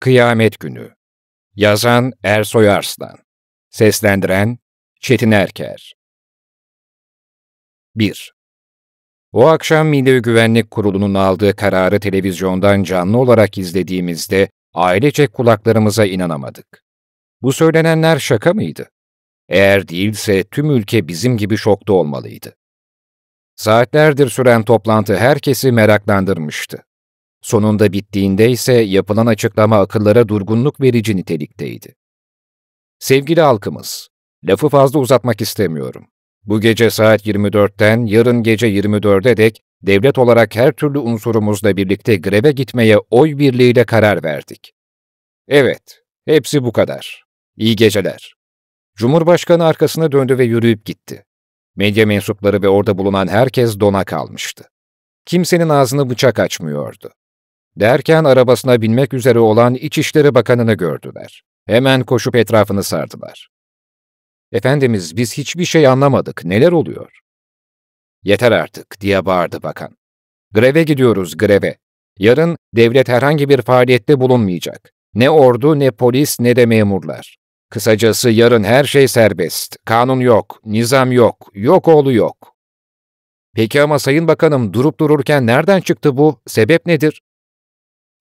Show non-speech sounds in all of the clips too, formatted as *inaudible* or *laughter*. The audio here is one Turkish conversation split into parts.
Kıyamet Günü Yazan Ersoy Arslan Seslendiren Çetin Erker 1. O akşam Milli Güvenlik Kurulu'nun aldığı kararı televizyondan canlı olarak izlediğimizde ailece kulaklarımıza inanamadık. Bu söylenenler şaka mıydı? Eğer değilse tüm ülke bizim gibi şokta olmalıydı. Saatlerdir süren toplantı herkesi meraklandırmıştı. Sonunda bittiğinde ise yapılan açıklama akıllara durgunluk verici nitelikteydi. Sevgili halkımız, lafı fazla uzatmak istemiyorum. Bu gece saat 24'ten yarın gece 24'e dek devlet olarak her türlü unsurumuzla birlikte greve gitmeye oy birliğiyle karar verdik. Evet, hepsi bu kadar. İyi geceler. Cumhurbaşkanı arkasına döndü ve yürüyüp gitti. Medya mensupları ve orada bulunan herkes dona kalmıştı. Kimsenin ağzını bıçak açmıyordu. Derken arabasına binmek üzere olan İçişleri Bakanı'nı gördüler. Hemen koşup etrafını sardılar. Efendimiz biz hiçbir şey anlamadık, neler oluyor? Yeter artık diye bağırdı bakan. Greve gidiyoruz greve. Yarın devlet herhangi bir faaliyette bulunmayacak. Ne ordu, ne polis, ne de memurlar. Kısacası yarın her şey serbest. Kanun yok, nizam yok, yok oğlu yok. Peki ama Sayın Bakanım durup dururken nereden çıktı bu? Sebep nedir?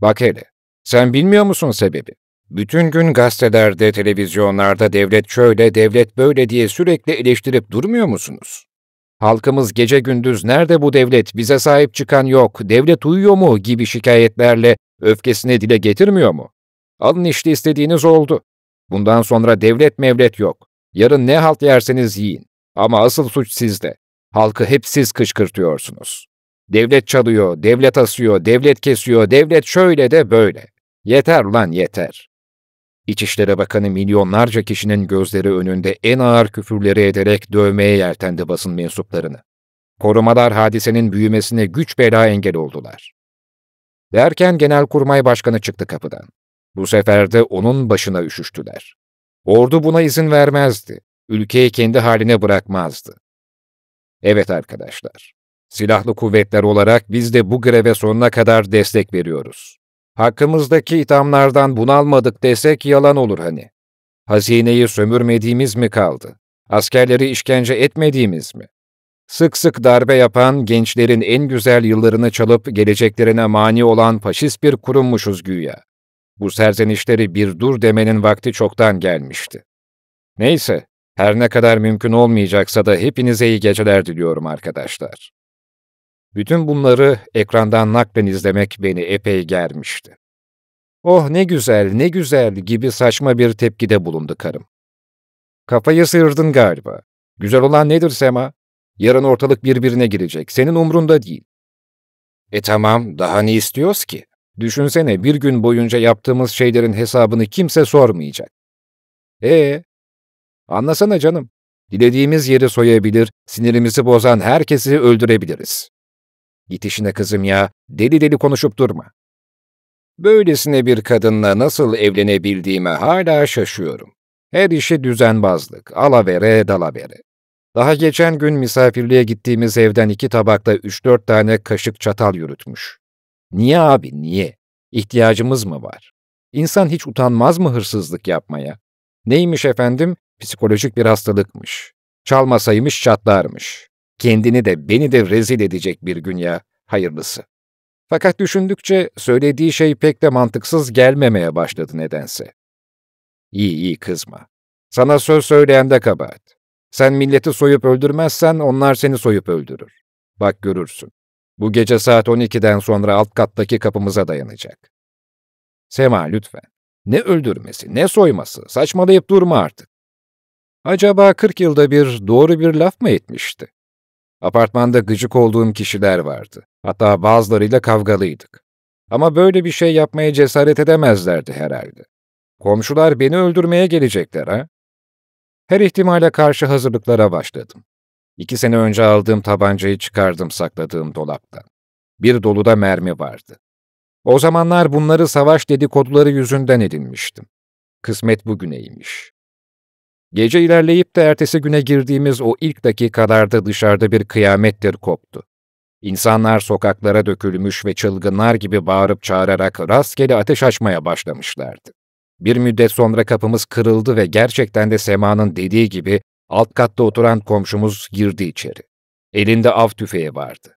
Bak hele, sen bilmiyor musun sebebi? Bütün gün gazetelerde, televizyonlarda devlet şöyle, devlet böyle diye sürekli eleştirip durmuyor musunuz? Halkımız gece gündüz nerede bu devlet, bize sahip çıkan yok, devlet uyuyor mu gibi şikayetlerle öfkesini dile getirmiyor mu? Alın işte istediğiniz oldu. Bundan sonra devlet mevlet yok. Yarın ne halt yerseniz yiyin. Ama asıl suç sizde. Halkı hep siz kışkırtıyorsunuz. Devlet çalıyor, devlet asıyor, devlet kesiyor, devlet şöyle de böyle. Yeter lan yeter. İçişleri Bakanı milyonlarca kişinin gözleri önünde en ağır küfürleri ederek dövmeye yeltendi basın mensuplarını. Korumalar hadisenin büyümesine güç bela engel oldular. Derken Genelkurmay Başkanı çıktı kapıdan. Bu sefer de onun başına üşüştüler. Ordu buna izin vermezdi. Ülkeyi kendi haline bırakmazdı. Evet arkadaşlar, Silahlı kuvvetler olarak biz de bu greve sonuna kadar destek veriyoruz. Hakkımızdaki ithamlardan bunalmadık desek yalan olur hani. Hazineyi sömürmediğimiz mi kaldı? Askerleri işkence etmediğimiz mi? Sık sık darbe yapan, gençlerin en güzel yıllarını çalıp geleceklerine mani olan faşist bir kurummuşuz güya. Bu serzenişleri bir dur demenin vakti çoktan gelmişti. Neyse, her ne kadar mümkün olmayacaksa da hepinize iyi geceler diliyorum arkadaşlar. Bütün bunları ekrandan naklen izlemek beni epey germişti. Oh ne güzel, ne güzel gibi saçma bir tepkide bulundu karım. Kafayı sıyırdın galiba. Güzel olan nedir Sema? Yarın ortalık birbirine girecek. Senin umrunda değil. E tamam, daha ne istiyoruz ki? Düşünsene bir gün boyunca yaptığımız şeylerin hesabını kimse sormayacak. E, anlasana canım. Dilediğimiz yeri soyabilir, sinirimizi bozan herkesi öldürebiliriz. Git işine kızım ya. Deli deli konuşup durma. Böylesine bir kadınla nasıl evlenebildiğime hala şaşıyorum. Her işi düzenbazlık, alavere dalavere. Daha geçen gün misafirliğe gittiğimiz evden iki tabakta üç dört tane kaşık çatal yürütmüş. Niye abi, niye? İhtiyacımız mı var? İnsan hiç utanmaz mı hırsızlık yapmaya? Neymiş efendim? Psikolojik bir hastalıkmış. Çalmasaymış çatlarmış. Kendini de beni de rezil edecek bir gün ya, hayırlısı. Fakat düşündükçe söylediği şey pek de mantıksız gelmemeye başladı nedense. İyi iyi kızma. Sana söz söyleyen de kabahat. Sen milleti soyup öldürmezsen onlar seni soyup öldürür. Bak görürsün. Bu gece saat 12'den sonra alt kattaki kapımıza dayanacak. Sema lütfen. Ne öldürmesi, ne soyması, saçmalayıp durma artık. Acaba 40 yılda bir doğru bir laf mı etmişti? Apartmanda gıcık olduğum kişiler vardı. Hatta bazılarıyla kavgalıydık. Ama böyle bir şey yapmaya cesaret edemezlerdi herhalde. Komşular beni öldürmeye gelecekler ha? Her ihtimale karşı hazırlıklara başladım. İki sene önce aldığım tabancayı çıkardım sakladığım dolaptan. Bir doluda mermi vardı. O zamanlar bunları savaş dedikoduları yüzünden edinmiştim. Kısmet bugüneymiş. Gece ilerleyip de ertesi güne girdiğimiz o ilk dakikalarda dışarıda bir kıyamettir koptu. İnsanlar sokaklara dökülmüş ve çılgınlar gibi bağırıp çağırarak rastgele ateş açmaya başlamışlardı. Bir müddet sonra kapımız kırıldı ve gerçekten de Sema'nın dediği gibi alt katta oturan komşumuz girdi içeri. Elinde av tüfeği vardı.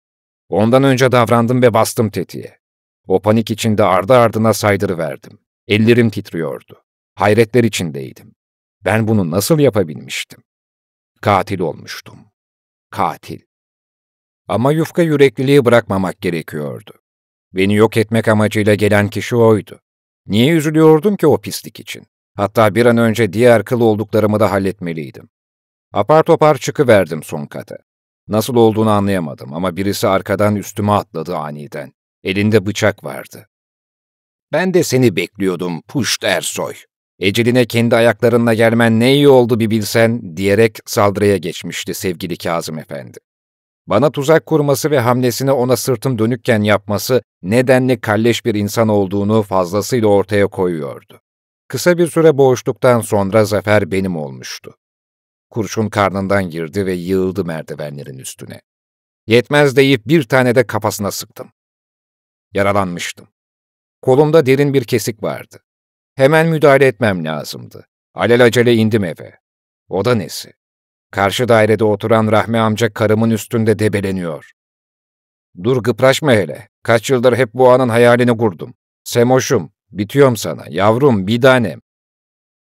Ondan önce davrandım ve bastım tetiğe. O panik içinde ardı ardına verdim. Ellerim titriyordu. Hayretler içindeydim. Ben bunu nasıl yapabilmiştim? Katil olmuştum. Katil. Ama yufka yürekliliği bırakmamak gerekiyordu. Beni yok etmek amacıyla gelen kişi oydu. Niye üzülüyordum ki o pislik için? Hatta bir an önce diğer kıl olduklarımı da halletmeliydim. Apar topar çıkıverdim son kata. Nasıl olduğunu anlayamadım ama birisi arkadan üstüme atladı aniden. Elinde bıçak vardı. Ben de seni bekliyordum Puşt Ersoy. Eceline kendi ayaklarınla gelmen ne iyi oldu bir bilsen diyerek saldırıya geçmişti sevgili Kazım Efendi. Bana tuzak kurması ve hamlesini ona sırtım dönükken yapması nedenli kalleş bir insan olduğunu fazlasıyla ortaya koyuyordu. Kısa bir süre boğuştuktan sonra zafer benim olmuştu. Kurşun karnından girdi ve yığıldı merdivenlerin üstüne. Yetmez deyip bir tane de kafasına sıktım. Yaralanmıştım. Kolumda derin bir kesik vardı. Hemen müdahale etmem lazımdı. acele indim eve. O da nesi? Karşı dairede oturan Rahmi amca karımın üstünde debeleniyor. Dur gıpraşma hele. Kaç yıldır hep bu anın hayalini kurdum. Semoşum, bitiyorum sana. Yavrum, bir tanem.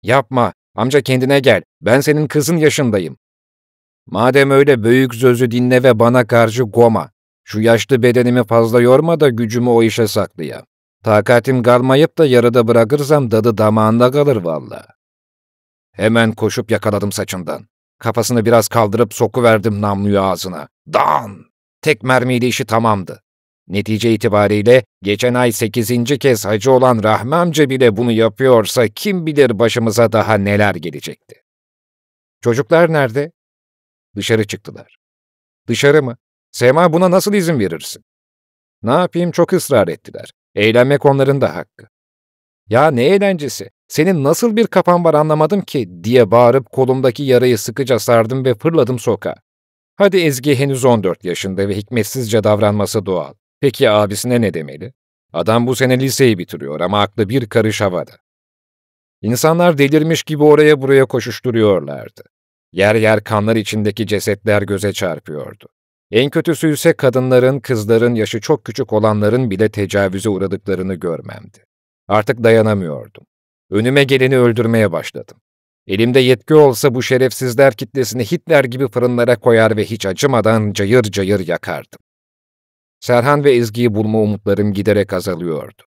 Yapma, amca kendine gel. Ben senin kızın yaşındayım. Madem öyle büyük sözü dinle ve bana karşı goma. Şu yaşlı bedenimi fazla yorma da gücümü o işe saklaya. Takatim kalmayıp da yarıda bırakırsam dadı damağında kalır valla. Hemen koşup yakaladım saçından. Kafasını biraz kaldırıp sokuverdim namluyu ağzına. Dan! Tek mermiyle işi tamamdı. Netice itibariyle geçen ay sekizinci kez hacı olan Rahmi amca bile bunu yapıyorsa kim bilir başımıza daha neler gelecekti. Çocuklar nerede? Dışarı çıktılar. Dışarı mı? Sema buna nasıl izin verirsin? Ne yapayım çok ısrar ettiler. Eğlenmek onların da hakkı. Ya ne eğlencesi? Senin nasıl bir kafan var anlamadım ki diye bağırıp kolumdaki yarayı sıkıca sardım ve fırladım sokağa. Hadi Ezgi henüz 14 yaşında ve hikmetsizce davranması doğal. Peki abisine ne demeli? Adam bu sene liseyi bitiriyor ama aklı bir karış havada. İnsanlar delirmiş gibi oraya buraya koşuşturuyorlardı. Yer yer kanlar içindeki cesetler göze çarpıyordu. En kötüsü ise kadınların, kızların, yaşı çok küçük olanların bile tecavüze uğradıklarını görmemdi. Artık dayanamıyordum. Önüme geleni öldürmeye başladım. Elimde yetki olsa bu şerefsizler kitlesini Hitler gibi fırınlara koyar ve hiç acımadan cayır cayır yakardım. Serhan ve Ezgi'yi bulma umutlarım giderek azalıyordu.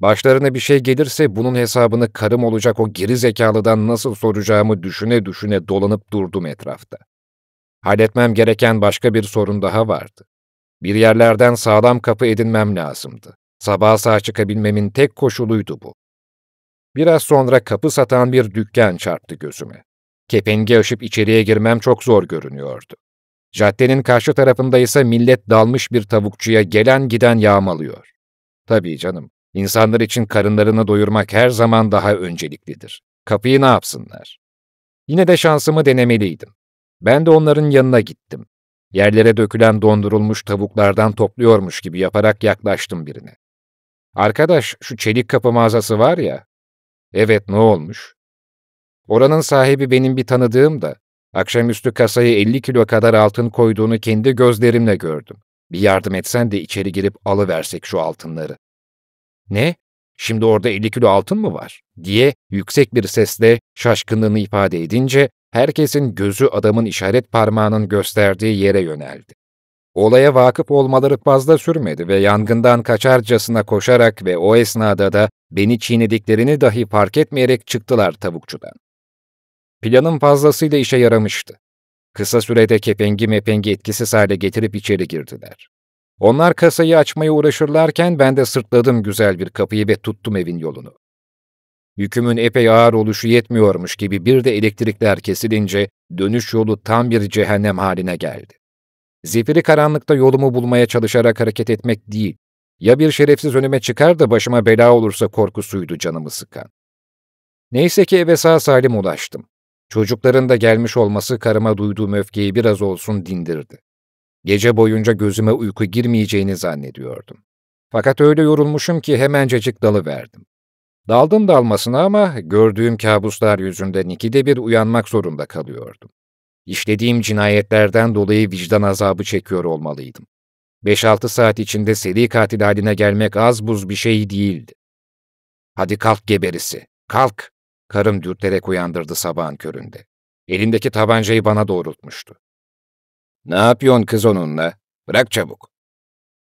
Başlarına bir şey gelirse bunun hesabını karım olacak o geri zekalıdan nasıl soracağımı düşüne düşüne dolanıp durdum etrafta halletmem gereken başka bir sorun daha vardı. Bir yerlerden sağlam kapı edinmem lazımdı. Sabah sağ çıkabilmemin tek koşuluydu bu. Biraz sonra kapı satan bir dükkan çarptı gözüme. Kepengi aşıp içeriye girmem çok zor görünüyordu. Caddenin karşı tarafında ise millet dalmış bir tavukçuya gelen giden yağmalıyor. Tabii canım, insanlar için karınlarını doyurmak her zaman daha önceliklidir. Kapıyı ne yapsınlar? Yine de şansımı denemeliydim. Ben de onların yanına gittim. Yerlere dökülen dondurulmuş tavuklardan topluyormuş gibi yaparak yaklaştım birine. Arkadaş şu çelik kapı mağazası var ya. Evet ne olmuş? Oranın sahibi benim bir tanıdığım da akşamüstü kasayı 50 kilo kadar altın koyduğunu kendi gözlerimle gördüm. Bir yardım etsen de içeri girip alıversek şu altınları. Ne? Şimdi orada 50 kilo altın mı var? diye yüksek bir sesle şaşkınlığını ifade edince herkesin gözü adamın işaret parmağının gösterdiği yere yöneldi. Olaya vakıf olmaları fazla sürmedi ve yangından kaçarcasına koşarak ve o esnada da beni çiğnediklerini dahi fark etmeyerek çıktılar tavukçudan. Planın fazlasıyla işe yaramıştı. Kısa sürede kepengi mepengi etkisiz hale getirip içeri girdiler. Onlar kasayı açmaya uğraşırlarken ben de sırtladım güzel bir kapıyı ve tuttum evin yolunu. Yükümün epey ağır oluşu yetmiyormuş gibi bir de elektrikler kesilince dönüş yolu tam bir cehennem haline geldi. Zifiri karanlıkta yolumu bulmaya çalışarak hareket etmek değil, ya bir şerefsiz önüme çıkar da başıma bela olursa korkusuydu canımı sıkan. Neyse ki eve sağ salim ulaştım. Çocukların da gelmiş olması karıma duyduğum öfkeyi biraz olsun dindirdi. Gece boyunca gözüme uyku girmeyeceğini zannediyordum. Fakat öyle yorulmuşum ki hemencecik dalıverdim. Daldım dalmasına ama gördüğüm kabuslar yüzünden ikide bir uyanmak zorunda kalıyordum. İşlediğim cinayetlerden dolayı vicdan azabı çekiyor olmalıydım. 5-6 saat içinde seri katil haline gelmek az buz bir şey değildi. Hadi kalk geberisi, kalk! Karım dürterek uyandırdı sabahın köründe. Elindeki tabancayı bana doğrultmuştu. Ne yapıyorsun kız onunla? Bırak çabuk.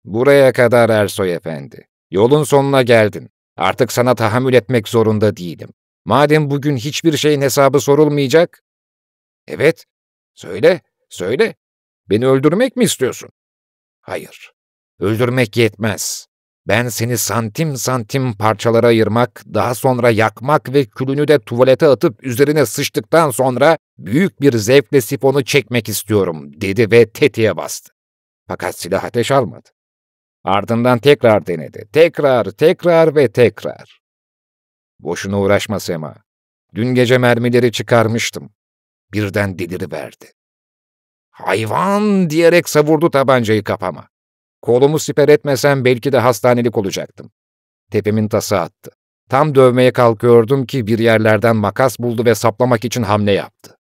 Buraya kadar Ersoy efendi. Yolun sonuna geldin. Artık sana tahammül etmek zorunda değilim. Madem bugün hiçbir şeyin hesabı sorulmayacak. Evet. Söyle, söyle. Beni öldürmek mi istiyorsun? Hayır. Öldürmek yetmez. Ben seni santim santim parçalara ayırmak, daha sonra yakmak ve külünü de tuvalete atıp üzerine sıçtıktan sonra büyük bir zevkle sifonu çekmek istiyorum dedi ve tetiğe bastı. Fakat silah ateş almadı. Ardından tekrar denedi. Tekrar, tekrar ve tekrar. Boşuna uğraşma Sema. Dün gece mermileri çıkarmıştım. Birden deliri verdi. Hayvan diyerek savurdu tabancayı kapama. Kolumu siper etmesem belki de hastanelik olacaktım. Tepemin tası attı. Tam dövmeye kalkıyordum ki bir yerlerden makas buldu ve saplamak için hamle yaptı.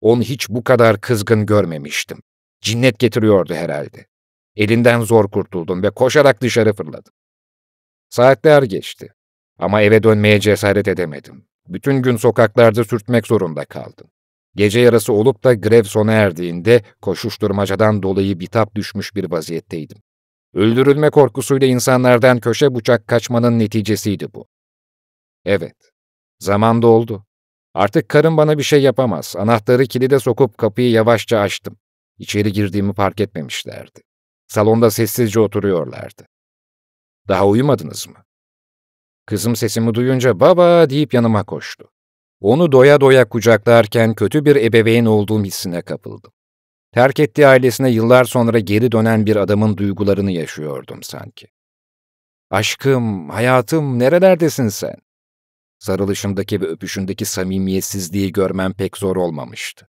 Onu hiç bu kadar kızgın görmemiştim. Cinnet getiriyordu herhalde. Elinden zor kurtuldum ve koşarak dışarı fırladım. Saatler geçti. Ama eve dönmeye cesaret edemedim. Bütün gün sokaklarda sürtmek zorunda kaldım. Gece yarısı olup da grev sona erdiğinde koşuşturmacadan dolayı bitap düşmüş bir vaziyetteydim. Öldürülme korkusuyla insanlardan köşe bıçak kaçmanın neticesiydi bu. Evet, zaman doldu. Artık karım bana bir şey yapamaz. Anahtarı kilide sokup kapıyı yavaşça açtım. İçeri girdiğimi fark etmemişlerdi. Salonda sessizce oturuyorlardı. Daha uyumadınız mı? Kızım sesimi duyunca baba deyip yanıma koştu. Onu doya doya kucaklarken kötü bir ebeveyn olduğum hissine kapıldım. Terk ettiği ailesine yıllar sonra geri dönen bir adamın duygularını yaşıyordum sanki. Aşkım, hayatım, nerelerdesin sen? Sarılışındaki ve öpüşündeki samimiyetsizliği görmem pek zor olmamıştı.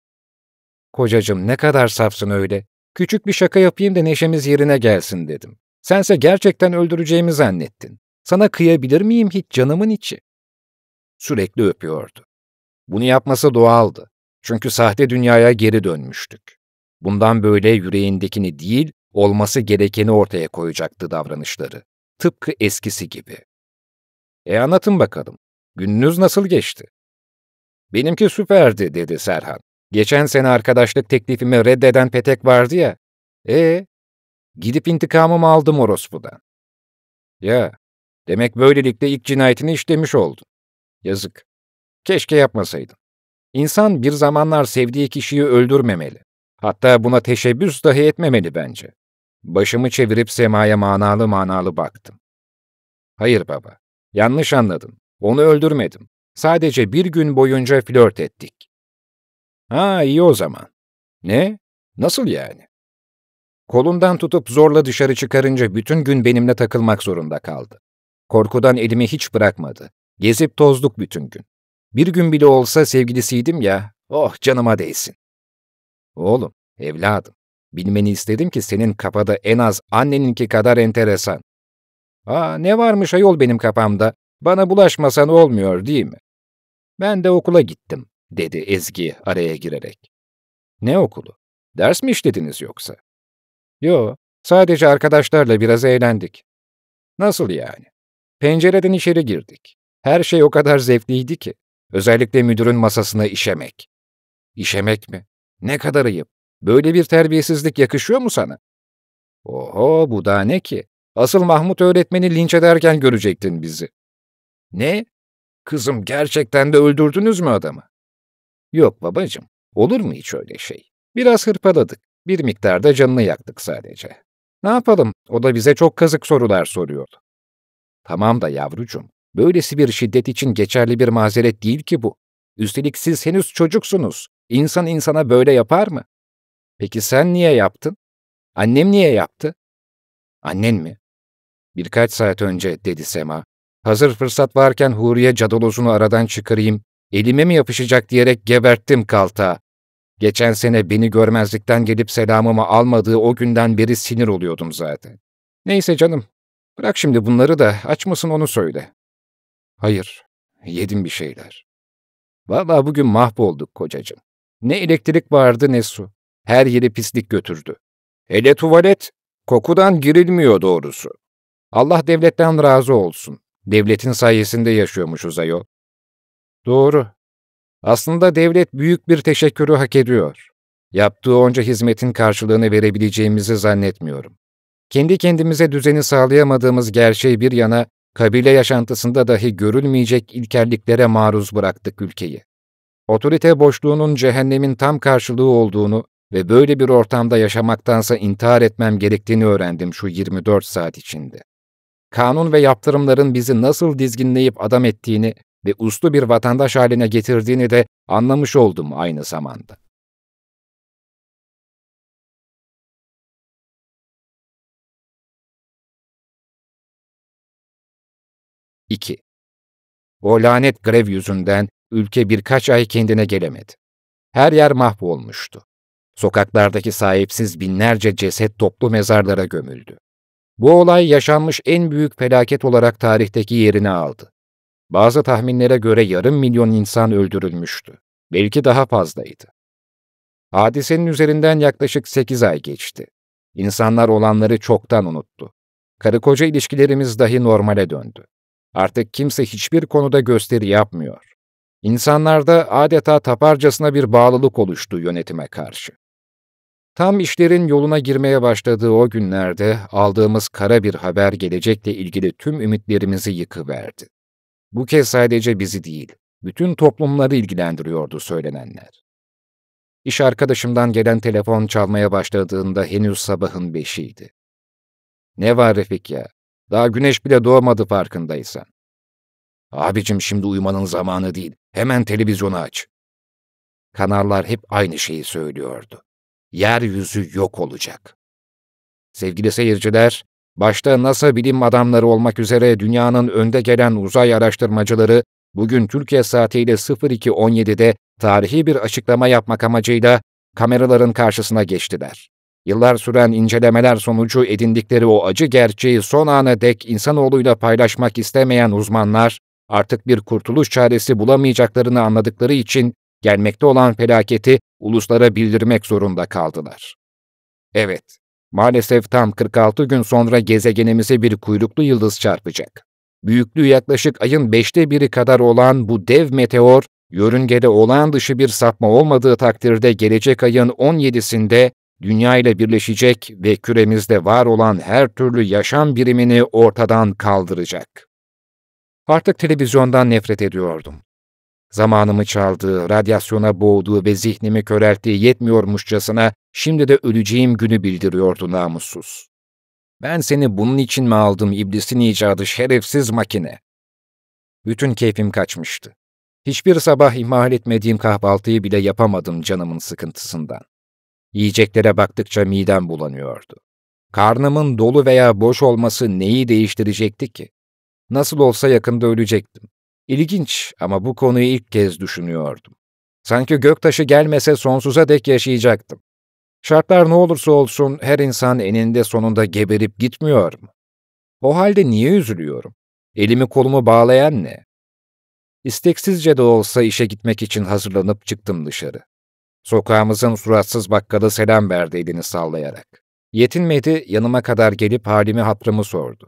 Kocacım ne kadar safsın öyle. Küçük bir şaka yapayım da neşemiz yerine gelsin dedim. Sense gerçekten öldüreceğimi zannettin. Sana kıyabilir miyim hiç canımın içi? Sürekli öpüyordu. Bunu yapması doğaldı. Çünkü sahte dünyaya geri dönmüştük. Bundan böyle yüreğindekini değil, olması gerekeni ortaya koyacaktı davranışları. Tıpkı eskisi gibi. E anlatın bakalım. Gününüz nasıl geçti? Benimki süperdi dedi Serhan. Geçen sene arkadaşlık teklifimi reddeden petek vardı ya. E Gidip intikamımı aldım orospudan. Ya, demek böylelikle ilk cinayetini işlemiş oldun. Yazık. Keşke yapmasaydın. İnsan bir zamanlar sevdiği kişiyi öldürmemeli. Hatta buna teşebbüs dahi etmemeli bence. Başımı çevirip semaya manalı manalı baktım. Hayır baba, yanlış anladın. Onu öldürmedim. Sadece bir gün boyunca flört ettik. Ha iyi o zaman. Ne? Nasıl yani? Kolundan tutup zorla dışarı çıkarınca bütün gün benimle takılmak zorunda kaldı. Korkudan elimi hiç bırakmadı. Gezip tozduk bütün gün. Bir gün bile olsa sevgilisiydim ya, oh canıma değsin. Oğlum, evladım, bilmeni istedim ki senin kafada en az anneninki kadar enteresan. Aa ne varmış ayol benim kafamda, bana bulaşmasan olmuyor değil mi? Ben de okula gittim, dedi Ezgi araya girerek. Ne okulu? Ders mi işlediniz yoksa? Yo, sadece arkadaşlarla biraz eğlendik. Nasıl yani? Pencereden içeri girdik. Her şey o kadar zevkliydi ki. Özellikle müdürün masasına işemek. İşemek mi? Ne kadar ayıp. Böyle bir terbiyesizlik yakışıyor mu sana? Oho bu da ne ki? Asıl Mahmut öğretmeni linç ederken görecektin bizi. Ne? Kızım gerçekten de öldürdünüz mü adamı? Yok babacığım. Olur mu hiç öyle şey? Biraz hırpaladık. Bir miktarda canını yaktık sadece. Ne yapalım? O da bize çok kazık sorular soruyordu. Tamam da yavrucuğum. Böylesi bir şiddet için geçerli bir mazeret değil ki bu. Üstelik siz henüz çocuksunuz. İnsan insana böyle yapar mı? Peki sen niye yaptın? Annem niye yaptı? Annen mi? Birkaç saat önce dedi Sema. Hazır fırsat varken Huriye cadolozunu aradan çıkarayım, elime mi yapışacak diyerek geberttim kalta. Geçen sene beni görmezlikten gelip selamımı almadığı o günden beri sinir oluyordum zaten. Neyse canım, bırak şimdi bunları da açmasın onu söyle. Hayır, yedim bir şeyler. Valla bugün mahvolduk kocacığım. Ne elektrik vardı ne su. Her yeri pislik götürdü. Ele tuvalet, kokudan girilmiyor doğrusu. Allah devletten razı olsun. Devletin sayesinde yaşıyormuşuz ayol. Doğru. Aslında devlet büyük bir teşekkürü hak ediyor. Yaptığı onca hizmetin karşılığını verebileceğimizi zannetmiyorum. Kendi kendimize düzeni sağlayamadığımız gerçeği bir yana, kabile yaşantısında dahi görülmeyecek ilkelliklere maruz bıraktık ülkeyi otorite boşluğunun cehennemin tam karşılığı olduğunu ve böyle bir ortamda yaşamaktansa intihar etmem gerektiğini öğrendim şu 24 saat içinde. Kanun ve yaptırımların bizi nasıl dizginleyip adam ettiğini ve uslu bir vatandaş haline getirdiğini de anlamış oldum aynı zamanda. İki. O lanet grev yüzünden ülke birkaç ay kendine gelemedi. Her yer mahvolmuştu. Sokaklardaki sahipsiz binlerce ceset toplu mezarlara gömüldü. Bu olay yaşanmış en büyük felaket olarak tarihteki yerini aldı. Bazı tahminlere göre yarım milyon insan öldürülmüştü. Belki daha fazlaydı. Hadisenin üzerinden yaklaşık 8 ay geçti. İnsanlar olanları çoktan unuttu. Karı koca ilişkilerimiz dahi normale döndü. Artık kimse hiçbir konuda gösteri yapmıyor. İnsanlarda adeta taparcasına bir bağlılık oluştu yönetime karşı. Tam işlerin yoluna girmeye başladığı o günlerde aldığımız kara bir haber gelecekle ilgili tüm ümitlerimizi yıkıverdi. Bu kez sadece bizi değil, bütün toplumları ilgilendiriyordu söylenenler. İş arkadaşımdan gelen telefon çalmaya başladığında henüz sabahın beşiydi. Ne var Refik ya? Daha güneş bile doğmadı farkındaysan. Abicim şimdi uyumanın zamanı değil. Hemen televizyonu aç. Kanallar hep aynı şeyi söylüyordu. Yeryüzü yok olacak. Sevgili seyirciler, başta NASA bilim adamları olmak üzere dünyanın önde gelen uzay araştırmacıları bugün Türkiye saatiyle 02.17'de tarihi bir açıklama yapmak amacıyla kameraların karşısına geçtiler. Yıllar süren incelemeler sonucu edindikleri o acı gerçeği son ana dek insanoğluyla paylaşmak istemeyen uzmanlar, artık bir kurtuluş çaresi bulamayacaklarını anladıkları için gelmekte olan felaketi uluslara bildirmek zorunda kaldılar. Evet, maalesef tam 46 gün sonra gezegenimize bir kuyruklu yıldız çarpacak. Büyüklüğü yaklaşık ayın beşte biri kadar olan bu dev meteor, yörüngede olağan dışı bir sapma olmadığı takdirde gelecek ayın 17'sinde dünya ile birleşecek ve küremizde var olan her türlü yaşam birimini ortadan kaldıracak. Artık televizyondan nefret ediyordum. Zamanımı çaldığı, radyasyona boğduğu ve zihnimi körelttiği yetmiyormuşçasına şimdi de öleceğim günü bildiriyordu namussuz. Ben seni bunun için mi aldım iblisin icadı şerefsiz makine? Bütün keyfim kaçmıştı. Hiçbir sabah ihmal etmediğim kahvaltıyı bile yapamadım canımın sıkıntısından. Yiyeceklere baktıkça midem bulanıyordu. Karnımın dolu veya boş olması neyi değiştirecekti ki? Nasıl olsa yakında ölecektim. İlginç ama bu konuyu ilk kez düşünüyordum. Sanki göktaşı gelmese sonsuza dek yaşayacaktım. Şartlar ne olursa olsun her insan eninde sonunda geberip gitmiyor mu? O halde niye üzülüyorum? Elimi kolumu bağlayan ne? İsteksizce de olsa işe gitmek için hazırlanıp çıktım dışarı. Sokağımızın suratsız bakkalı selam verdi elini sallayarak. Yetinmedi, yanıma kadar gelip halimi hatrımı sordu.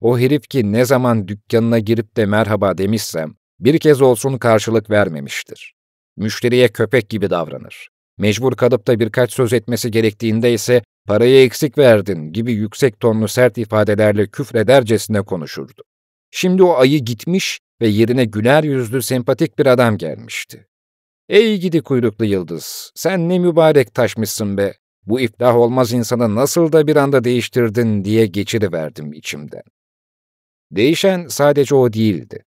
O herif ki ne zaman dükkanına girip de merhaba demişsem, bir kez olsun karşılık vermemiştir. Müşteriye köpek gibi davranır. Mecbur kalıp da birkaç söz etmesi gerektiğinde ise parayı eksik verdin gibi yüksek tonlu sert ifadelerle küfredercesine konuşurdu. Şimdi o ayı gitmiş ve yerine güler yüzlü sempatik bir adam gelmişti. Ey gidi kuyruklu yıldız, sen ne mübarek taşmışsın be. Bu iflah olmaz insanı nasıl da bir anda değiştirdin diye geçiriverdim içimden. Değişen sadece o değildi.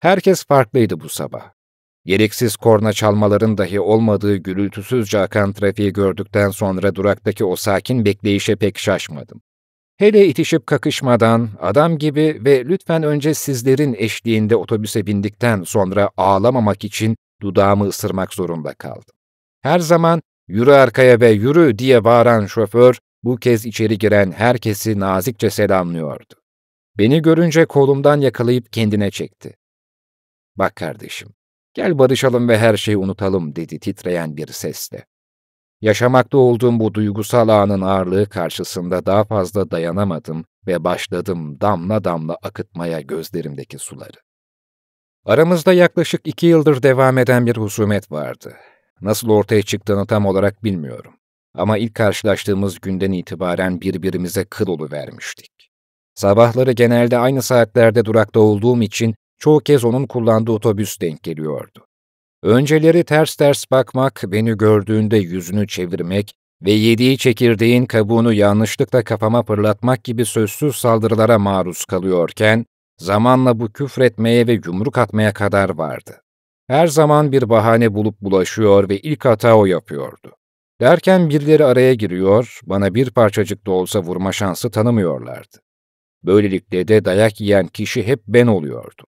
Herkes farklıydı bu sabah. Gereksiz korna çalmaların dahi olmadığı gürültüsüzce akan trafiği gördükten sonra duraktaki o sakin bekleyişe pek şaşmadım. Hele itişip kakışmadan, adam gibi ve lütfen önce sizlerin eşliğinde otobüse bindikten sonra ağlamamak için dudağımı ısırmak zorunda kaldım. Her zaman yürü arkaya ve yürü diye bağıran şoför, bu kez içeri giren herkesi nazikçe selamlıyordu. Beni görünce kolumdan yakalayıp kendine çekti. Bak kardeşim, gel barışalım ve her şeyi unutalım dedi titreyen bir sesle. Yaşamakta olduğum bu duygusal anın ağırlığı karşısında daha fazla dayanamadım ve başladım damla damla akıtmaya gözlerimdeki suları. Aramızda yaklaşık iki yıldır devam eden bir husumet vardı. Nasıl ortaya çıktığını tam olarak bilmiyorum. Ama ilk karşılaştığımız günden itibaren birbirimize kıl vermiştik. Sabahları genelde aynı saatlerde durakta olduğum için çoğu kez onun kullandığı otobüs denk geliyordu. Önceleri ters ters bakmak, beni gördüğünde yüzünü çevirmek ve yediği çekirdeğin kabuğunu yanlışlıkla kafama fırlatmak gibi sözsüz saldırılara maruz kalıyorken, zamanla bu küfretmeye ve yumruk atmaya kadar vardı. Her zaman bir bahane bulup bulaşıyor ve ilk hata o yapıyordu. Derken birileri araya giriyor, bana bir parçacık da olsa vurma şansı tanımıyorlardı. Böylelikle de dayak yiyen kişi hep ben oluyordum.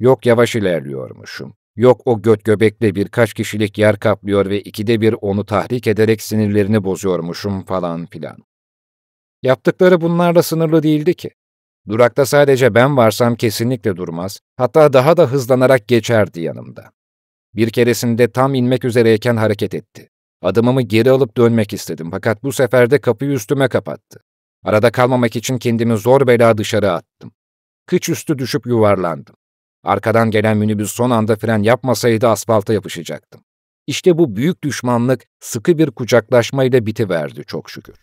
Yok yavaş ilerliyormuşum. Yok o göt göbekle birkaç kişilik yer kaplıyor ve ikide bir onu tahrik ederek sinirlerini bozuyormuşum falan filan. Yaptıkları bunlarla sınırlı değildi ki. Durakta sadece ben varsam kesinlikle durmaz, hatta daha da hızlanarak geçerdi yanımda. Bir keresinde tam inmek üzereyken hareket etti. Adımımı geri alıp dönmek istedim fakat bu sefer de kapıyı üstüme kapattı. Arada kalmamak için kendimi zor bela dışarı attım. Kıç üstü düşüp yuvarlandım. Arkadan gelen minibüs son anda fren yapmasaydı asfalta yapışacaktım. İşte bu büyük düşmanlık sıkı bir kucaklaşmayla bitiverdi çok şükür.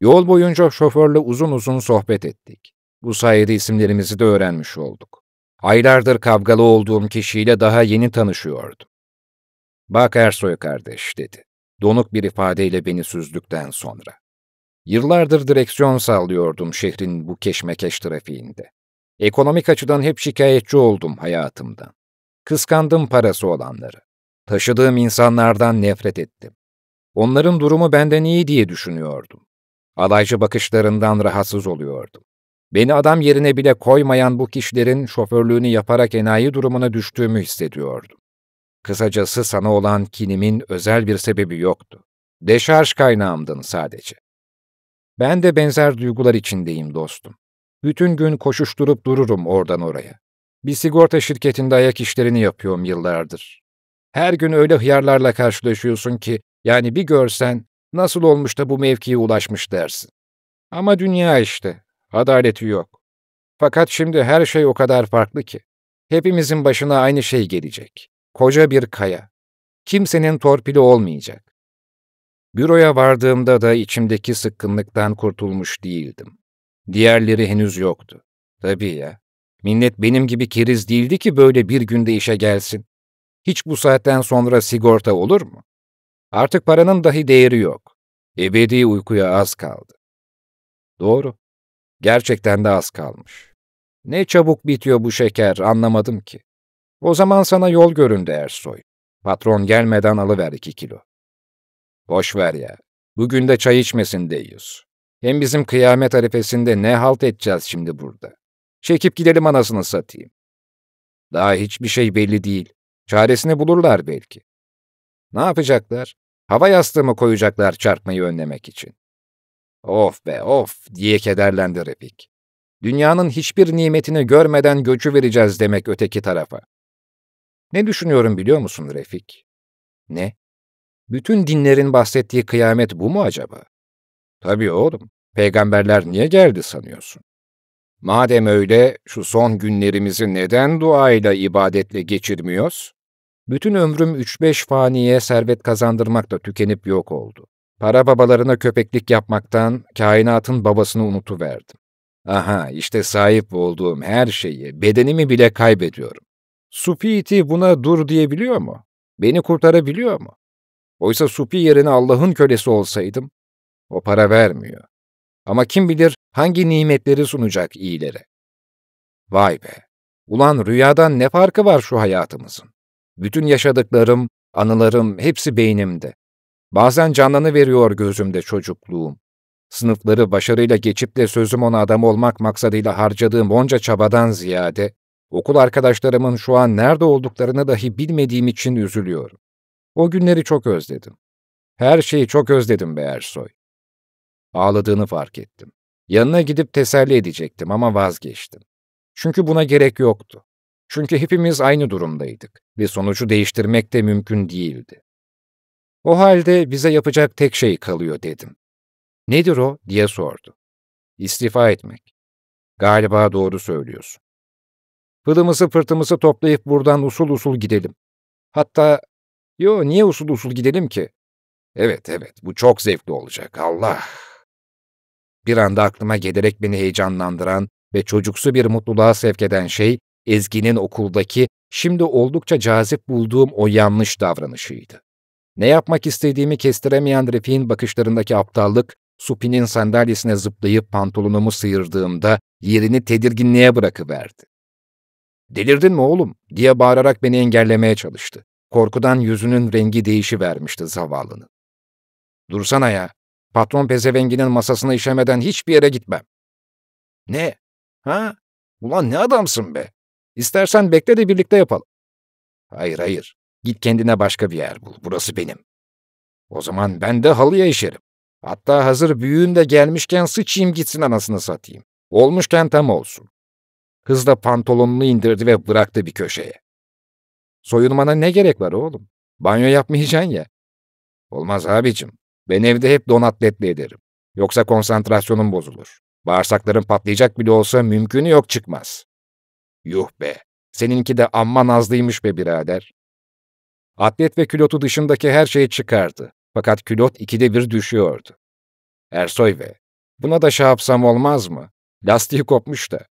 Yol boyunca şoförle uzun uzun sohbet ettik. Bu sayede isimlerimizi de öğrenmiş olduk. Aylardır kavgalı olduğum kişiyle daha yeni tanışıyordum. Bak Ersoy kardeş dedi. Donuk bir ifadeyle beni süzdükten sonra. Yıllardır direksiyon sağlıyordum şehrin bu keşmekeş trafiğinde. Ekonomik açıdan hep şikayetçi oldum hayatımdan. Kıskandım parası olanları. Taşıdığım insanlardan nefret ettim. Onların durumu benden iyi diye düşünüyordum. Alaycı bakışlarından rahatsız oluyordum. Beni adam yerine bile koymayan bu kişilerin şoförlüğünü yaparak enayi durumuna düştüğümü hissediyordum. Kısacası sana olan kinimin özel bir sebebi yoktu. Deşarj kaynağımdın sadece. Ben de benzer duygular içindeyim dostum. Bütün gün koşuşturup dururum oradan oraya. Bir sigorta şirketinde ayak işlerini yapıyorum yıllardır. Her gün öyle hıyarlarla karşılaşıyorsun ki, yani bir görsen nasıl olmuş da bu mevkiye ulaşmış dersin. Ama dünya işte, adaleti yok. Fakat şimdi her şey o kadar farklı ki. Hepimizin başına aynı şey gelecek. Koca bir kaya. Kimsenin torpili olmayacak. Büroya vardığımda da içimdeki sıkkınlıktan kurtulmuş değildim. Diğerleri henüz yoktu. Tabii ya. Minnet benim gibi keriz değildi ki böyle bir günde işe gelsin. Hiç bu saatten sonra sigorta olur mu? Artık paranın dahi değeri yok. Ebedi uykuya az kaldı. Doğru. Gerçekten de az kalmış. Ne çabuk bitiyor bu şeker anlamadım ki. O zaman sana yol göründü Ersoy. Patron gelmeden alıver iki kilo. Boş ver ya. Bugün de çay içmesin deyiz. Hem bizim kıyamet arifesinde ne halt edeceğiz şimdi burada? Çekip gidelim anasını satayım. Daha hiçbir şey belli değil. Çaresini bulurlar belki. Ne yapacaklar? Hava yastığımı koyacaklar çarpmayı önlemek için. Of be of diye kederlendi Repik. Dünyanın hiçbir nimetini görmeden göçü vereceğiz demek öteki tarafa. Ne düşünüyorum biliyor musun Refik? Ne? Bütün dinlerin bahsettiği kıyamet bu mu acaba? Tabii oğlum, peygamberler niye geldi sanıyorsun? Madem öyle, şu son günlerimizi neden duayla, ibadetle geçirmiyoruz? Bütün ömrüm üç beş faniye servet kazandırmakla tükenip yok oldu. Para babalarına köpeklik yapmaktan kainatın babasını unutuverdim. Aha işte sahip olduğum her şeyi, bedenimi bile kaybediyorum. Supiti buna dur diyebiliyor mu? Beni kurtarabiliyor mu? Oysa Supi yerine Allah'ın kölesi olsaydım, o para vermiyor. Ama kim bilir hangi nimetleri sunacak iyilere. Vay be! Ulan rüyadan ne farkı var şu hayatımızın? Bütün yaşadıklarım, anılarım hepsi beynimde. Bazen canlanı veriyor gözümde çocukluğum. Sınıfları başarıyla geçip de sözüm ona adam olmak maksadıyla harcadığım onca çabadan ziyade, okul arkadaşlarımın şu an nerede olduklarını dahi bilmediğim için üzülüyorum. O günleri çok özledim. Her şeyi çok özledim be Ersoy. Ağladığını fark ettim. Yanına gidip teselli edecektim ama vazgeçtim. Çünkü buna gerek yoktu. Çünkü hepimiz aynı durumdaydık ve sonucu değiştirmek de mümkün değildi. O halde bize yapacak tek şey kalıyor dedim. Nedir o diye sordu. İstifa etmek. Galiba doğru söylüyorsun. Pılımızı pırtımızı toplayıp buradan usul usul gidelim. Hatta Yo niye usul usul gidelim ki? Evet evet bu çok zevkli olacak Allah. Bir anda aklıma gelerek beni heyecanlandıran ve çocuksu bir mutluluğa sevk eden şey Ezgi'nin okuldaki şimdi oldukça cazip bulduğum o yanlış davranışıydı. Ne yapmak istediğimi kestiremeyen Refik'in bakışlarındaki aptallık, Supi'nin sandalyesine zıplayıp pantolonumu sıyırdığımda yerini tedirginliğe bırakıverdi. ''Delirdin mi oğlum?'' diye bağırarak beni engellemeye çalıştı. Korkudan yüzünün rengi değişi vermişti zavallının. Dursana ya. Patron pezevenginin masasına işemeden hiçbir yere gitmem. Ne? Ha? Ulan ne adamsın be. İstersen bekle de birlikte yapalım. Hayır hayır. Git kendine başka bir yer bul. Burası benim. O zaman ben de halıya işerim. Hatta hazır büyüğün de gelmişken sıçayım gitsin anasını satayım. Olmuşken tam olsun. Hızla pantolonunu indirdi ve bıraktı bir köşeye. Soyunmana ne gerek var oğlum? Banyo yapmayacaksın ya. Olmaz abicim. Ben evde hep don atletli ederim. Yoksa konsantrasyonum bozulur. Bağırsakların patlayacak bile olsa mümkünü yok çıkmaz. Yuh be. Seninki de amma nazlıymış be birader. Atlet ve külotu dışındaki her şey çıkardı. Fakat külot ikide bir düşüyordu. Ersoy ve buna da şey olmaz mı? Lastiği kopmuş da.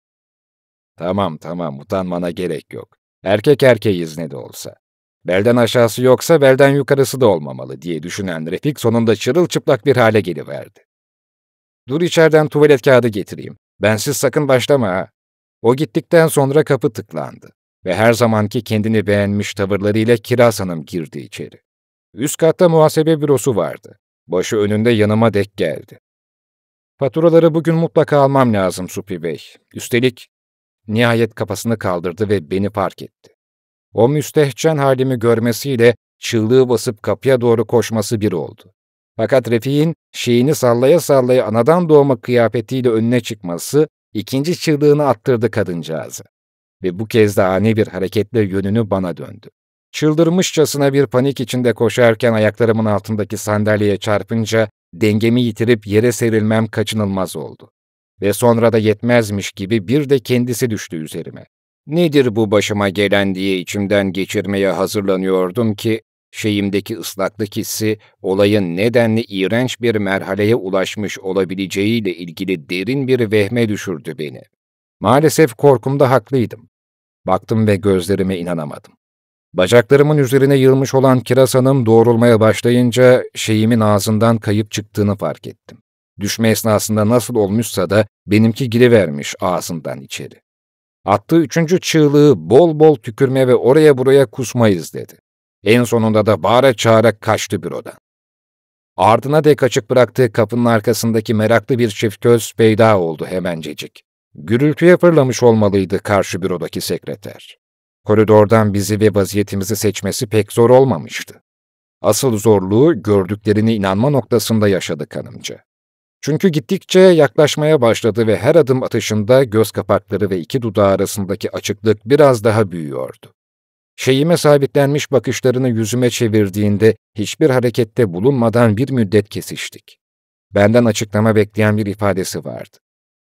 Tamam tamam utanmana gerek yok. Erkek erkeğiz ne de olsa. Belden aşağısı yoksa belden yukarısı da olmamalı diye düşünen Refik sonunda çırılçıplak bir hale geliverdi. Dur içeriden tuvalet kağıdı getireyim. Bensiz sakın başlama ha. O gittikten sonra kapı tıklandı ve her zamanki kendini beğenmiş tavırlarıyla Kiraz Hanım girdi içeri. Üst katta muhasebe bürosu vardı. Başı önünde yanıma dek geldi. Faturaları bugün mutlaka almam lazım Supi Bey. Üstelik Nihayet kafasını kaldırdı ve beni fark etti. O müstehcen halimi görmesiyle çığlığı basıp kapıya doğru koşması bir oldu. Fakat Refik'in şeyini sallaya sallaya anadan doğma kıyafetiyle önüne çıkması ikinci çığlığını attırdı kadıncağızı. Ve bu kez de ani bir hareketle yönünü bana döndü. Çıldırmışçasına bir panik içinde koşarken ayaklarımın altındaki sandalyeye çarpınca dengemi yitirip yere serilmem kaçınılmaz oldu ve sonra da yetmezmiş gibi bir de kendisi düştü üzerime. Nedir bu başıma gelen diye içimden geçirmeye hazırlanıyordum ki, şeyimdeki ıslaklık hissi, olayın nedenli iğrenç bir merhaleye ulaşmış olabileceğiyle ilgili derin bir vehme düşürdü beni. Maalesef korkumda haklıydım. Baktım ve gözlerime inanamadım. Bacaklarımın üzerine yığılmış olan kirasanım doğrulmaya başlayınca şeyimin ağzından kayıp çıktığını fark ettim. Düşme esnasında nasıl olmuşsa da benimki girivermiş ağzından içeri. Attığı üçüncü çığlığı bol bol tükürme ve oraya buraya kusmayız dedi. En sonunda da bağıra çağıra kaçtı bürodan. Ardına dek açık bıraktığı kapının arkasındaki meraklı bir çift göz peyda oldu hemencecik. Gürültüye fırlamış olmalıydı karşı bürodaki sekreter. Koridordan bizi ve vaziyetimizi seçmesi pek zor olmamıştı. Asıl zorluğu gördüklerini inanma noktasında yaşadık hanımcı. Çünkü gittikçe yaklaşmaya başladı ve her adım atışında göz kapakları ve iki dudağı arasındaki açıklık biraz daha büyüyordu. Şeyime sabitlenmiş bakışlarını yüzüme çevirdiğinde hiçbir harekette bulunmadan bir müddet kesiştik. Benden açıklama bekleyen bir ifadesi vardı.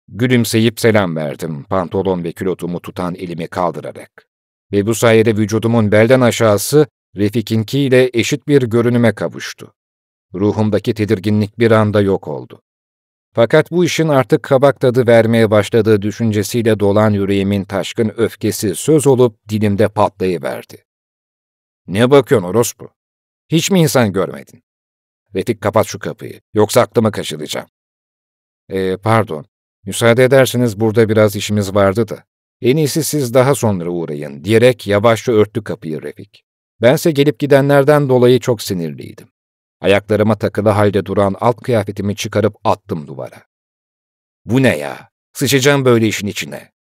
Gülümseyip selam verdim, pantolon ve külotumu tutan elimi kaldırarak. Ve bu sayede vücudumun belden aşağısı Refik'inkiyle eşit bir görünüme kavuştu. Ruhumdaki tedirginlik bir anda yok oldu. Fakat bu işin artık kabak tadı vermeye başladığı düşüncesiyle dolan yüreğimin taşkın öfkesi söz olup dilimde patlayıverdi. Ne bakıyorsun orospu? Hiç mi insan görmedin? Retik kapat şu kapıyı, yoksa aklımı kaşılayacağım. Ee, pardon, müsaade ederseniz burada biraz işimiz vardı da. En iyisi siz daha sonra uğrayın diyerek yavaşça örttü kapıyı Refik. Bense gelip gidenlerden dolayı çok sinirliydim. Ayaklarıma takılı halde duran alt kıyafetimi çıkarıp attım duvara. Bu ne ya? Sıçacağım böyle işin içine.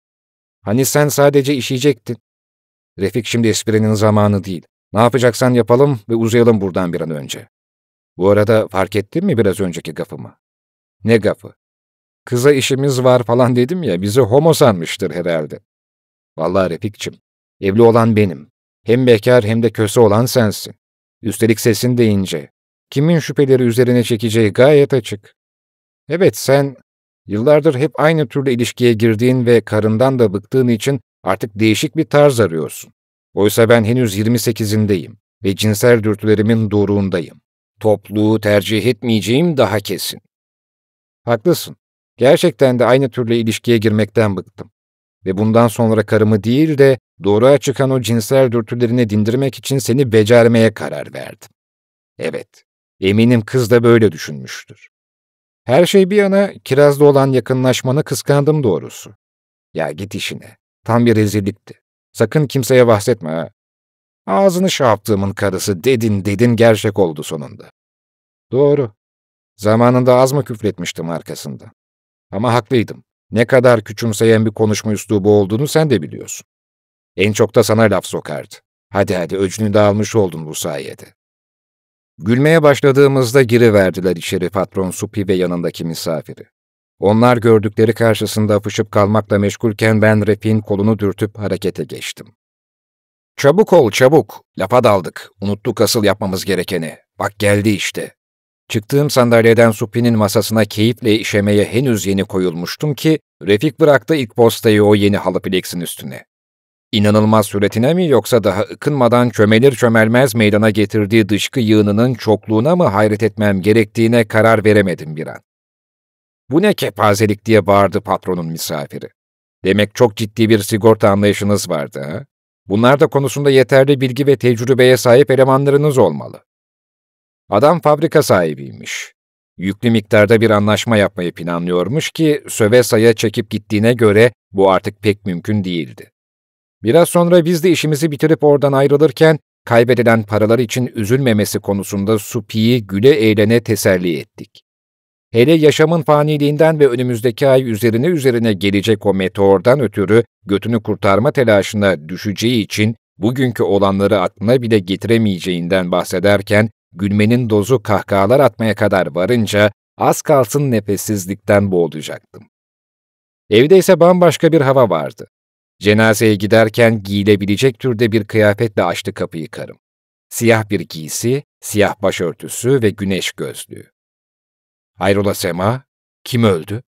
Hani sen sadece işeyecektin? Refik şimdi esprinin zamanı değil. Ne yapacaksan yapalım ve uzayalım buradan bir an önce. Bu arada fark ettin mi biraz önceki gafımı? Ne gafı? Kıza işimiz var falan dedim ya, bizi homo sanmıştır herhalde. Vallahi Refikçim, evli olan benim. Hem bekar hem de köse olan sensin. Üstelik sesin de ince kimin şüpheleri üzerine çekeceği gayet açık. Evet sen yıllardır hep aynı türlü ilişkiye girdiğin ve karından da bıktığın için artık değişik bir tarz arıyorsun. Oysa ben henüz 28'indeyim ve cinsel dürtülerimin doğruğundayım. Topluğu tercih etmeyeceğim daha kesin. Haklısın. Gerçekten de aynı türlü ilişkiye girmekten bıktım. Ve bundan sonra karımı değil de doğruğa çıkan o cinsel dürtülerini dindirmek için seni becermeye karar verdim. Evet, Eminim kız da böyle düşünmüştür. Her şey bir yana kirazda olan yakınlaşmanı kıskandım doğrusu. Ya git işine. Tam bir rezillikti. Sakın kimseye bahsetme ha. Ağzını şaptığımın karısı dedin dedin gerçek oldu sonunda. Doğru. Zamanında az mı küfretmiştim arkasında. Ama haklıydım. Ne kadar küçümseyen bir konuşma üslubu olduğunu sen de biliyorsun. En çok da sana laf sokardı. Hadi hadi öcünü dağılmış oldun bu sayede. Gülmeye başladığımızda giriverdiler içeri patron Supi ve yanındaki misafiri. Onlar gördükleri karşısında apışıp kalmakla meşgulken ben Rep'in kolunu dürtüp harekete geçtim. ''Çabuk ol, çabuk. Lafa daldık. Unuttuk asıl yapmamız gerekeni. Bak geldi işte.'' Çıktığım sandalyeden Supi'nin masasına keyifle işemeye henüz yeni koyulmuştum ki, Refik bıraktı ilk postayı o yeni halı plexin üstüne. İnanılmaz suretine mi yoksa daha ıkınmadan çömelir çömelmez meydana getirdiği dışkı yığınının çokluğuna mı hayret etmem gerektiğine karar veremedim bir an. Bu ne kepazelik diye bağırdı patronun misafiri. Demek çok ciddi bir sigorta anlayışınız vardı ha? Bunlar da konusunda yeterli bilgi ve tecrübeye sahip elemanlarınız olmalı. Adam fabrika sahibiymiş. Yüklü miktarda bir anlaşma yapmayı planlıyormuş ki söve saya çekip gittiğine göre bu artık pek mümkün değildi. Biraz sonra biz de işimizi bitirip oradan ayrılırken kaybedilen paralar için üzülmemesi konusunda Supi'yi güle eğlene teselli ettik. Hele yaşamın faniliğinden ve önümüzdeki ay üzerine üzerine gelecek o meteordan ötürü götünü kurtarma telaşına düşeceği için bugünkü olanları aklına bile getiremeyeceğinden bahsederken gülmenin dozu kahkahalar atmaya kadar varınca az kalsın nefessizlikten boğulacaktım. Evde ise bambaşka bir hava vardı. Cenazeye giderken giyilebilecek türde bir kıyafetle açtı kapıyı karım. Siyah bir giysi, siyah başörtüsü ve güneş gözlüğü. Hayrola Sema, kim öldü?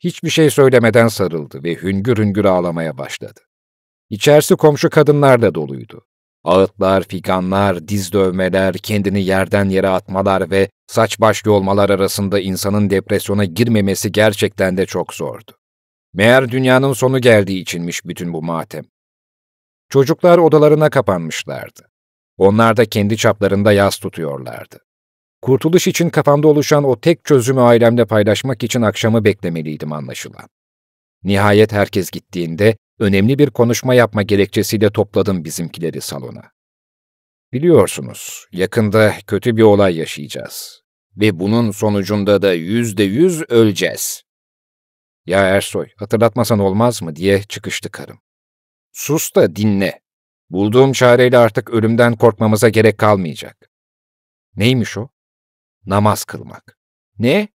Hiçbir şey söylemeden sarıldı ve hüngür hüngür ağlamaya başladı. İçerisi komşu kadınlarla doluydu. Ağıtlar, figanlar, diz dövmeler, kendini yerden yere atmalar ve saç başlı olmalar arasında insanın depresyona girmemesi gerçekten de çok zordu. Meğer dünyanın sonu geldiği içinmiş bütün bu matem. Çocuklar odalarına kapanmışlardı. Onlar da kendi çaplarında yas tutuyorlardı. Kurtuluş için kafamda oluşan o tek çözümü ailemle paylaşmak için akşamı beklemeliydim anlaşılan. Nihayet herkes gittiğinde önemli bir konuşma yapma gerekçesiyle topladım bizimkileri salona. Biliyorsunuz, yakında kötü bir olay yaşayacağız ve bunun sonucunda da yüzde yüz öleceğiz. Ya Ersoy, hatırlatmasan olmaz mı diye çıkıştı karım. Sus da dinle. Bulduğum çareyle artık ölümden korkmamıza gerek kalmayacak. Neymiş o? Namaz kılmak. Ne?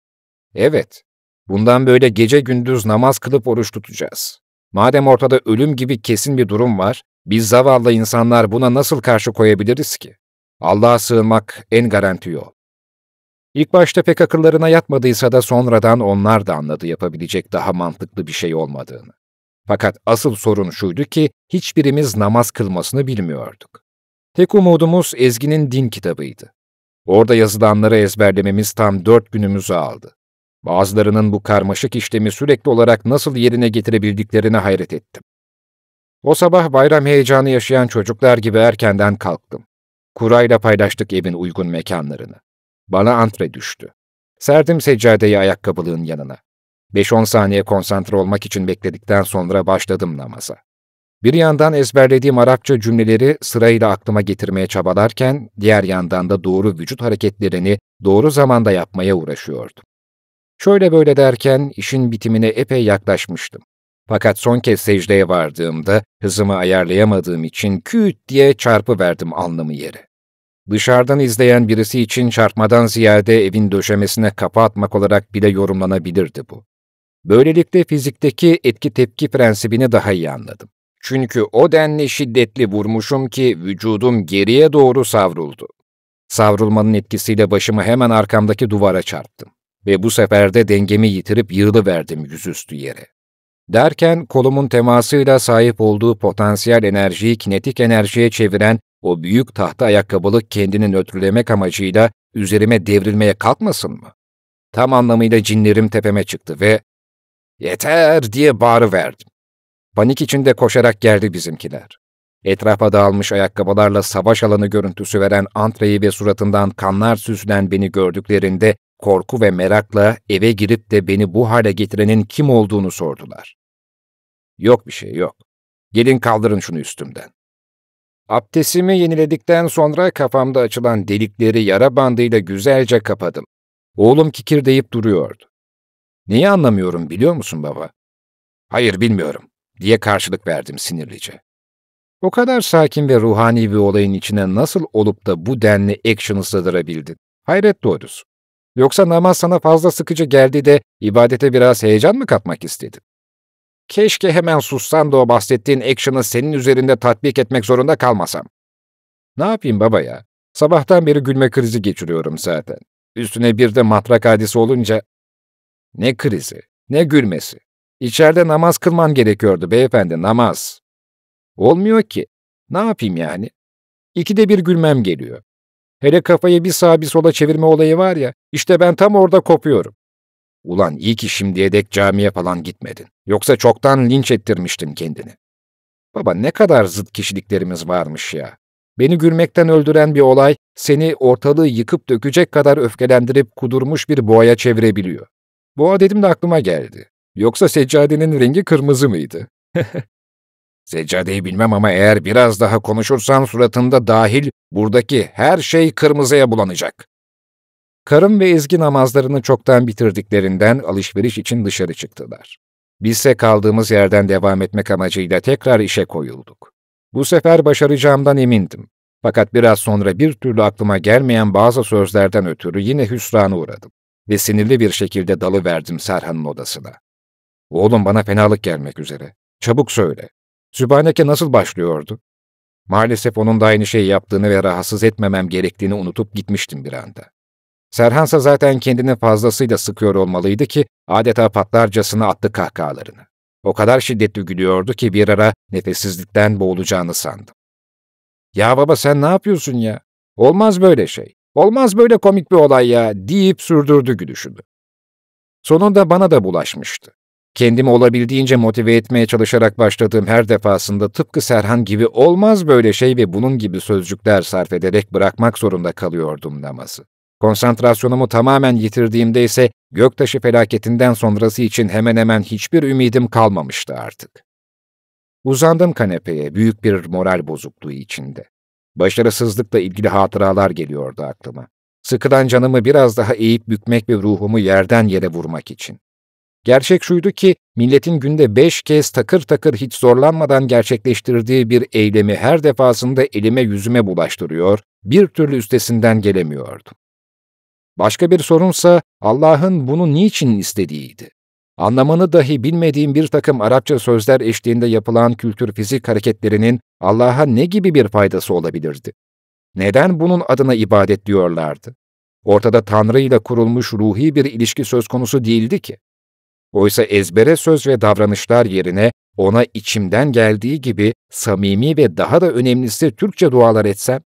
Evet. Bundan böyle gece gündüz namaz kılıp oruç tutacağız. Madem ortada ölüm gibi kesin bir durum var, biz zavallı insanlar buna nasıl karşı koyabiliriz ki? Allah'a sığınmak en garanti yol. İlk başta pek akıllarına yatmadıysa da sonradan onlar da anladı yapabilecek daha mantıklı bir şey olmadığını. Fakat asıl sorun şuydu ki hiçbirimiz namaz kılmasını bilmiyorduk. Tek umudumuz Ezgi'nin din kitabıydı. Orada yazılanları ezberlememiz tam dört günümüzü aldı. Bazılarının bu karmaşık işlemi sürekli olarak nasıl yerine getirebildiklerine hayret ettim. O sabah bayram heyecanı yaşayan çocuklar gibi erkenden kalktım. Kurayla paylaştık evin uygun mekanlarını. Bana antre düştü. Serdim seccadeyi ayakkabılığın yanına. 5-10 saniye konsantre olmak için bekledikten sonra başladım namaza. Bir yandan ezberlediğim Arapça cümleleri sırayla aklıma getirmeye çabalarken, diğer yandan da doğru vücut hareketlerini doğru zamanda yapmaya uğraşıyordum. Şöyle böyle derken işin bitimine epey yaklaşmıştım. Fakat son kez secdeye vardığımda hızımı ayarlayamadığım için küt diye çarpı verdim alnımı yere dışarıdan izleyen birisi için çarpmadan ziyade evin döşemesine kafa atmak olarak bile yorumlanabilirdi bu. Böylelikle fizikteki etki tepki prensibini daha iyi anladım. Çünkü o denli şiddetli vurmuşum ki vücudum geriye doğru savruldu. Savrulmanın etkisiyle başımı hemen arkamdaki duvara çarptım ve bu sefer de dengemi yitirip yığılıverdim yüzüstü yere. Derken kolumun temasıyla sahip olduğu potansiyel enerjiyi kinetik enerjiye çeviren o büyük tahta ayakkabılık kendini nötrlemek amacıyla üzerime devrilmeye kalkmasın mı? Tam anlamıyla cinlerim tepeme çıktı ve ''Yeter!'' diye bağırıverdim. Panik içinde koşarak geldi bizimkiler. Etrafa dağılmış ayakkabılarla savaş alanı görüntüsü veren antreyi ve suratından kanlar süzülen beni gördüklerinde korku ve merakla eve girip de beni bu hale getirenin kim olduğunu sordular. Yok bir şey yok. Gelin kaldırın şunu üstümden. Abdestimi yeniledikten sonra kafamda açılan delikleri yara bandıyla güzelce kapadım. Oğlum kikirdeyip duruyordu. Neyi anlamıyorum biliyor musun baba? Hayır bilmiyorum diye karşılık verdim sinirlice. O kadar sakin ve ruhani bir olayın içine nasıl olup da bu denli action sığdırabildin? Hayret doğrusu. Yoksa namaz sana fazla sıkıcı geldi de ibadete biraz heyecan mı katmak istedin? Keşke hemen sussan da o bahsettiğin action'ı senin üzerinde tatbik etmek zorunda kalmasam. Ne yapayım baba ya? Sabahtan beri gülme krizi geçiriyorum zaten. Üstüne bir de matrak hadisi olunca... Ne krizi, ne gülmesi. İçeride namaz kılman gerekiyordu beyefendi, namaz. Olmuyor ki. Ne yapayım yani? İkide bir gülmem geliyor. Hele kafayı bir sağa bir sola çevirme olayı var ya, işte ben tam orada kopuyorum. Ulan iyi ki şimdiye dek camiye falan gitmedin. Yoksa çoktan linç ettirmiştim kendini. Baba ne kadar zıt kişiliklerimiz varmış ya. Beni gülmekten öldüren bir olay seni ortalığı yıkıp dökecek kadar öfkelendirip kudurmuş bir boğaya çevirebiliyor. Boğa dedim de aklıma geldi. Yoksa seccadenin rengi kırmızı mıydı? *laughs* Seccadeyi bilmem ama eğer biraz daha konuşursan suratında dahil buradaki her şey kırmızıya bulanacak. Karım ve Ezgi namazlarını çoktan bitirdiklerinden alışveriş için dışarı çıktılar. Bizse kaldığımız yerden devam etmek amacıyla tekrar işe koyulduk. Bu sefer başaracağımdan emindim. Fakat biraz sonra bir türlü aklıma gelmeyen bazı sözlerden ötürü yine hüsrana uğradım ve sinirli bir şekilde dalı verdim Serhan'ın odasına. Oğlum bana fenalık gelmek üzere. Çabuk söyle. Sübhaneke nasıl başlıyordu? Maalesef onun da aynı şeyi yaptığını ve rahatsız etmemem gerektiğini unutup gitmiştim bir anda. Serhansa zaten kendini fazlasıyla sıkıyor olmalıydı ki adeta patlarcasına attı kahkahalarını. O kadar şiddetli gülüyordu ki bir ara nefessizlikten boğulacağını sandım. Ya baba sen ne yapıyorsun ya? Olmaz böyle şey. Olmaz böyle komik bir olay ya deyip sürdürdü gülüşünü. Sonunda bana da bulaşmıştı. Kendimi olabildiğince motive etmeye çalışarak başladığım her defasında tıpkı Serhan gibi olmaz böyle şey ve bunun gibi sözcükler sarf ederek bırakmak zorunda kalıyordum namazı. Konsantrasyonumu tamamen yitirdiğimde ise göktaşı felaketinden sonrası için hemen hemen hiçbir ümidim kalmamıştı artık. Uzandım kanepeye büyük bir moral bozukluğu içinde. Başarısızlıkla ilgili hatıralar geliyordu aklıma. Sıkılan canımı biraz daha eğip bükmek ve ruhumu yerden yere vurmak için. Gerçek şuydu ki milletin günde beş kez takır takır hiç zorlanmadan gerçekleştirdiği bir eylemi her defasında elime yüzüme bulaştırıyor, bir türlü üstesinden gelemiyordum. Başka bir sorunsa Allah'ın bunu niçin istediğiydi. Anlamını dahi bilmediğim bir takım Arapça sözler eşliğinde yapılan kültür fizik hareketlerinin Allah'a ne gibi bir faydası olabilirdi? Neden bunun adına ibadet diyorlardı? Ortada Tanrı ile kurulmuş ruhi bir ilişki söz konusu değildi ki. Oysa ezbere söz ve davranışlar yerine ona içimden geldiği gibi samimi ve daha da önemlisi Türkçe dualar etsem?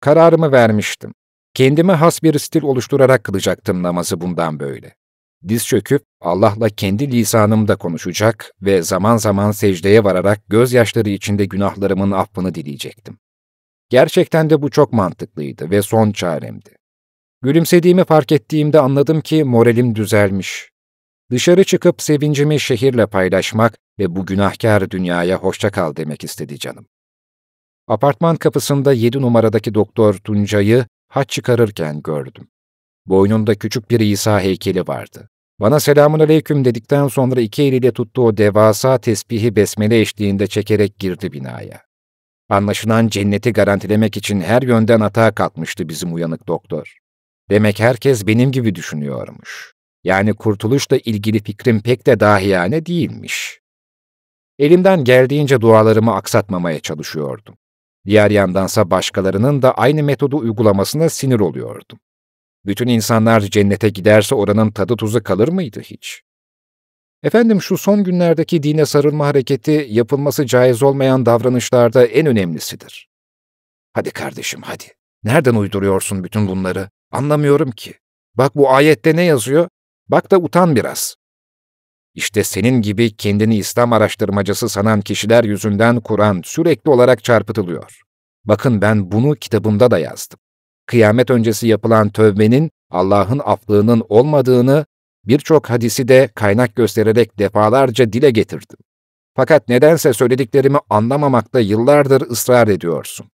Kararımı vermiştim. Kendime has bir stil oluşturarak kılacaktım namazı bundan böyle. Diz çöküp Allah'la kendi lisanımda konuşacak ve zaman zaman secdeye vararak gözyaşları içinde günahlarımın affını dileyecektim. Gerçekten de bu çok mantıklıydı ve son çaremdi. Gülümsediğimi fark ettiğimde anladım ki moralim düzelmiş. Dışarı çıkıp sevincimi şehirle paylaşmak ve bu günahkar dünyaya hoşça kal demek istedi canım. Apartman kapısında yedi numaradaki doktor Tuncay'ı haç çıkarırken gördüm. Boynunda küçük bir İsa heykeli vardı. Bana selamun aleyküm dedikten sonra iki eliyle tuttuğu devasa tesbihi besmele eşliğinde çekerek girdi binaya. Anlaşılan cenneti garantilemek için her yönden atağa kalkmıştı bizim uyanık doktor. Demek herkes benim gibi düşünüyormuş. Yani kurtuluşla ilgili fikrim pek de dahiyane değilmiş. Elimden geldiğince dualarımı aksatmamaya çalışıyordum. Diğer yandansa başkalarının da aynı metodu uygulamasına sinir oluyordum. Bütün insanlar cennete giderse oranın tadı tuzu kalır mıydı hiç? Efendim şu son günlerdeki dine sarılma hareketi yapılması caiz olmayan davranışlarda en önemlisidir. Hadi kardeşim hadi. Nereden uyduruyorsun bütün bunları? Anlamıyorum ki. Bak bu ayette ne yazıyor? Bak da utan biraz. İşte senin gibi kendini İslam araştırmacısı sanan kişiler yüzünden Kur'an sürekli olarak çarpıtılıyor. Bakın ben bunu kitabımda da yazdım. Kıyamet öncesi yapılan tövbenin Allah'ın aflığının olmadığını birçok hadisi de kaynak göstererek defalarca dile getirdim. Fakat nedense söylediklerimi anlamamakta yıllardır ısrar ediyorsun.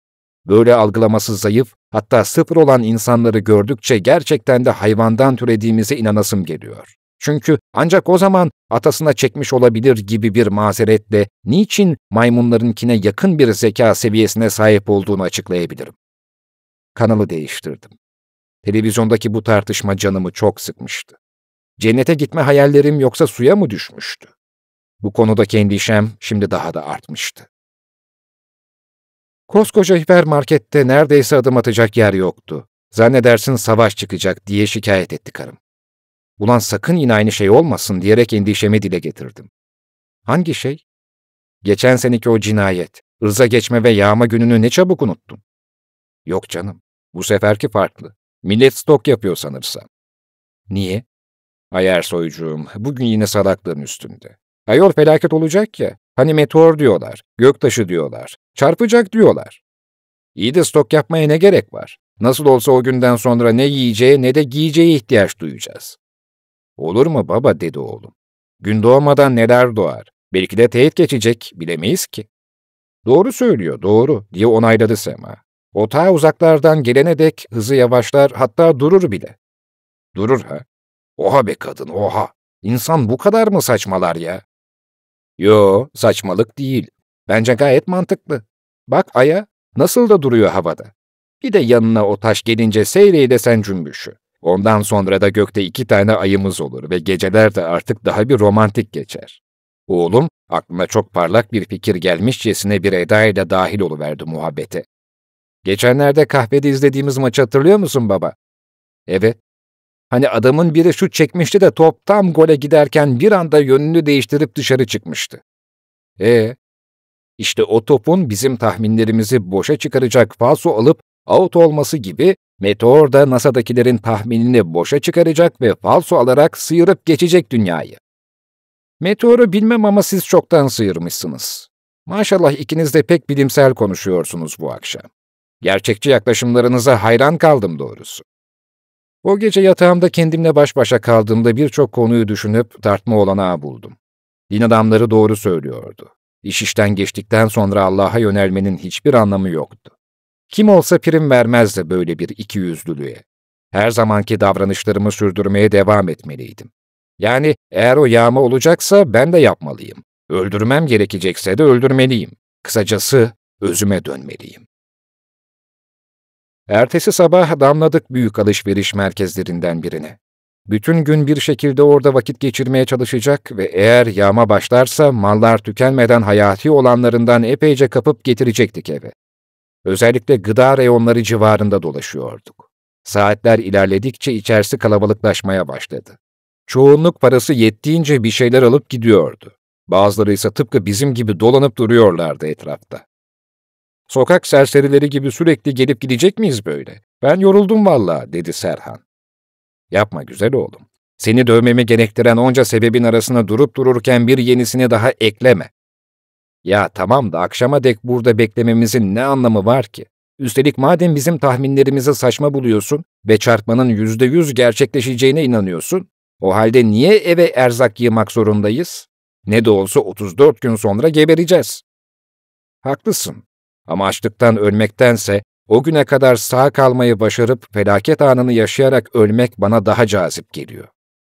Böyle algılaması zayıf, hatta sıfır olan insanları gördükçe gerçekten de hayvandan türediğimize inanasım geliyor. Çünkü ancak o zaman atasına çekmiş olabilir gibi bir mazeretle niçin maymunlarınkine yakın bir zeka seviyesine sahip olduğunu açıklayabilirim. Kanalı değiştirdim. Televizyondaki bu tartışma canımı çok sıkmıştı. Cennete gitme hayallerim yoksa suya mı düşmüştü? Bu konudaki endişem şimdi daha da artmıştı. Koskoca hipermarkette neredeyse adım atacak yer yoktu. Zannedersin savaş çıkacak diye şikayet etti karım. Ulan sakın yine aynı şey olmasın diyerek endişemi dile getirdim. Hangi şey? Geçen seneki o cinayet, ırza geçme ve yağma gününü ne çabuk unuttun. Yok canım, bu seferki farklı. Millet stok yapıyor sanırsam. Niye? Ay soyucuğum bugün yine salaklığın üstünde. Ayol felaket olacak ya. Hani meteor diyorlar, göktaşı diyorlar, çarpacak diyorlar. İyi de stok yapmaya ne gerek var? Nasıl olsa o günden sonra ne yiyeceğe ne de giyeceğe ihtiyaç duyacağız. Olur mu baba dedi oğlum. Gün doğmadan neler doğar. Belki de teyit geçecek bilemeyiz ki. Doğru söylüyor doğru diye onayladı Sema. O ta uzaklardan gelene dek hızı yavaşlar hatta durur bile. Durur ha. Oha be kadın oha. İnsan bu kadar mı saçmalar ya? Yo saçmalık değil. Bence gayet mantıklı. Bak aya nasıl da duruyor havada. Bir de yanına o taş gelince seyreyle sen cümbüşü. Ondan sonra da gökte iki tane ayımız olur ve geceler de artık daha bir romantik geçer. Oğlum, aklına çok parlak bir fikir gelmişçesine bir edayla dahil oluverdi muhabbete. Geçenlerde kahvede izlediğimiz maçı hatırlıyor musun baba? Evet. Hani adamın biri şut çekmişti de top tam gole giderken bir anda yönünü değiştirip dışarı çıkmıştı. E işte o topun bizim tahminlerimizi boşa çıkaracak falso alıp out olması gibi Meteor da NASA'dakilerin tahminini boşa çıkaracak ve falso alarak sıyırıp geçecek dünyayı. Meteoru bilmem ama siz çoktan sıyırmışsınız. Maşallah ikiniz de pek bilimsel konuşuyorsunuz bu akşam. Gerçekçi yaklaşımlarınıza hayran kaldım doğrusu. O gece yatağımda kendimle baş başa kaldığımda birçok konuyu düşünüp tartma olanağı buldum. Din adamları doğru söylüyordu. İş işten geçtikten sonra Allah'a yönelmenin hiçbir anlamı yoktu. Kim olsa prim vermezdi böyle bir ikiyüzlülüğe. Her zamanki davranışlarımı sürdürmeye devam etmeliydim. Yani eğer o yağma olacaksa ben de yapmalıyım. Öldürmem gerekecekse de öldürmeliyim. Kısacası özüme dönmeliyim. Ertesi sabah damladık büyük alışveriş merkezlerinden birine. Bütün gün bir şekilde orada vakit geçirmeye çalışacak ve eğer yağma başlarsa mallar tükenmeden hayati olanlarından epeyce kapıp getirecektik eve. Özellikle gıda reyonları civarında dolaşıyorduk. Saatler ilerledikçe içerisi kalabalıklaşmaya başladı. Çoğunluk parası yettiğince bir şeyler alıp gidiyordu. Bazıları ise tıpkı bizim gibi dolanıp duruyorlardı etrafta. Sokak serserileri gibi sürekli gelip gidecek miyiz böyle? Ben yoruldum valla, dedi Serhan. Yapma güzel oğlum. Seni dövmemi gerektiren onca sebebin arasına durup dururken bir yenisini daha ekleme. Ya tamam da akşama dek burada beklememizin ne anlamı var ki? Üstelik madem bizim tahminlerimizi saçma buluyorsun ve çarpmanın yüzde yüz gerçekleşeceğine inanıyorsun, o halde niye eve erzak yığmak zorundayız? Ne de olsa 34 gün sonra gebereceğiz. Haklısın. Ama açlıktan ölmektense o güne kadar sağ kalmayı başarıp felaket anını yaşayarak ölmek bana daha cazip geliyor.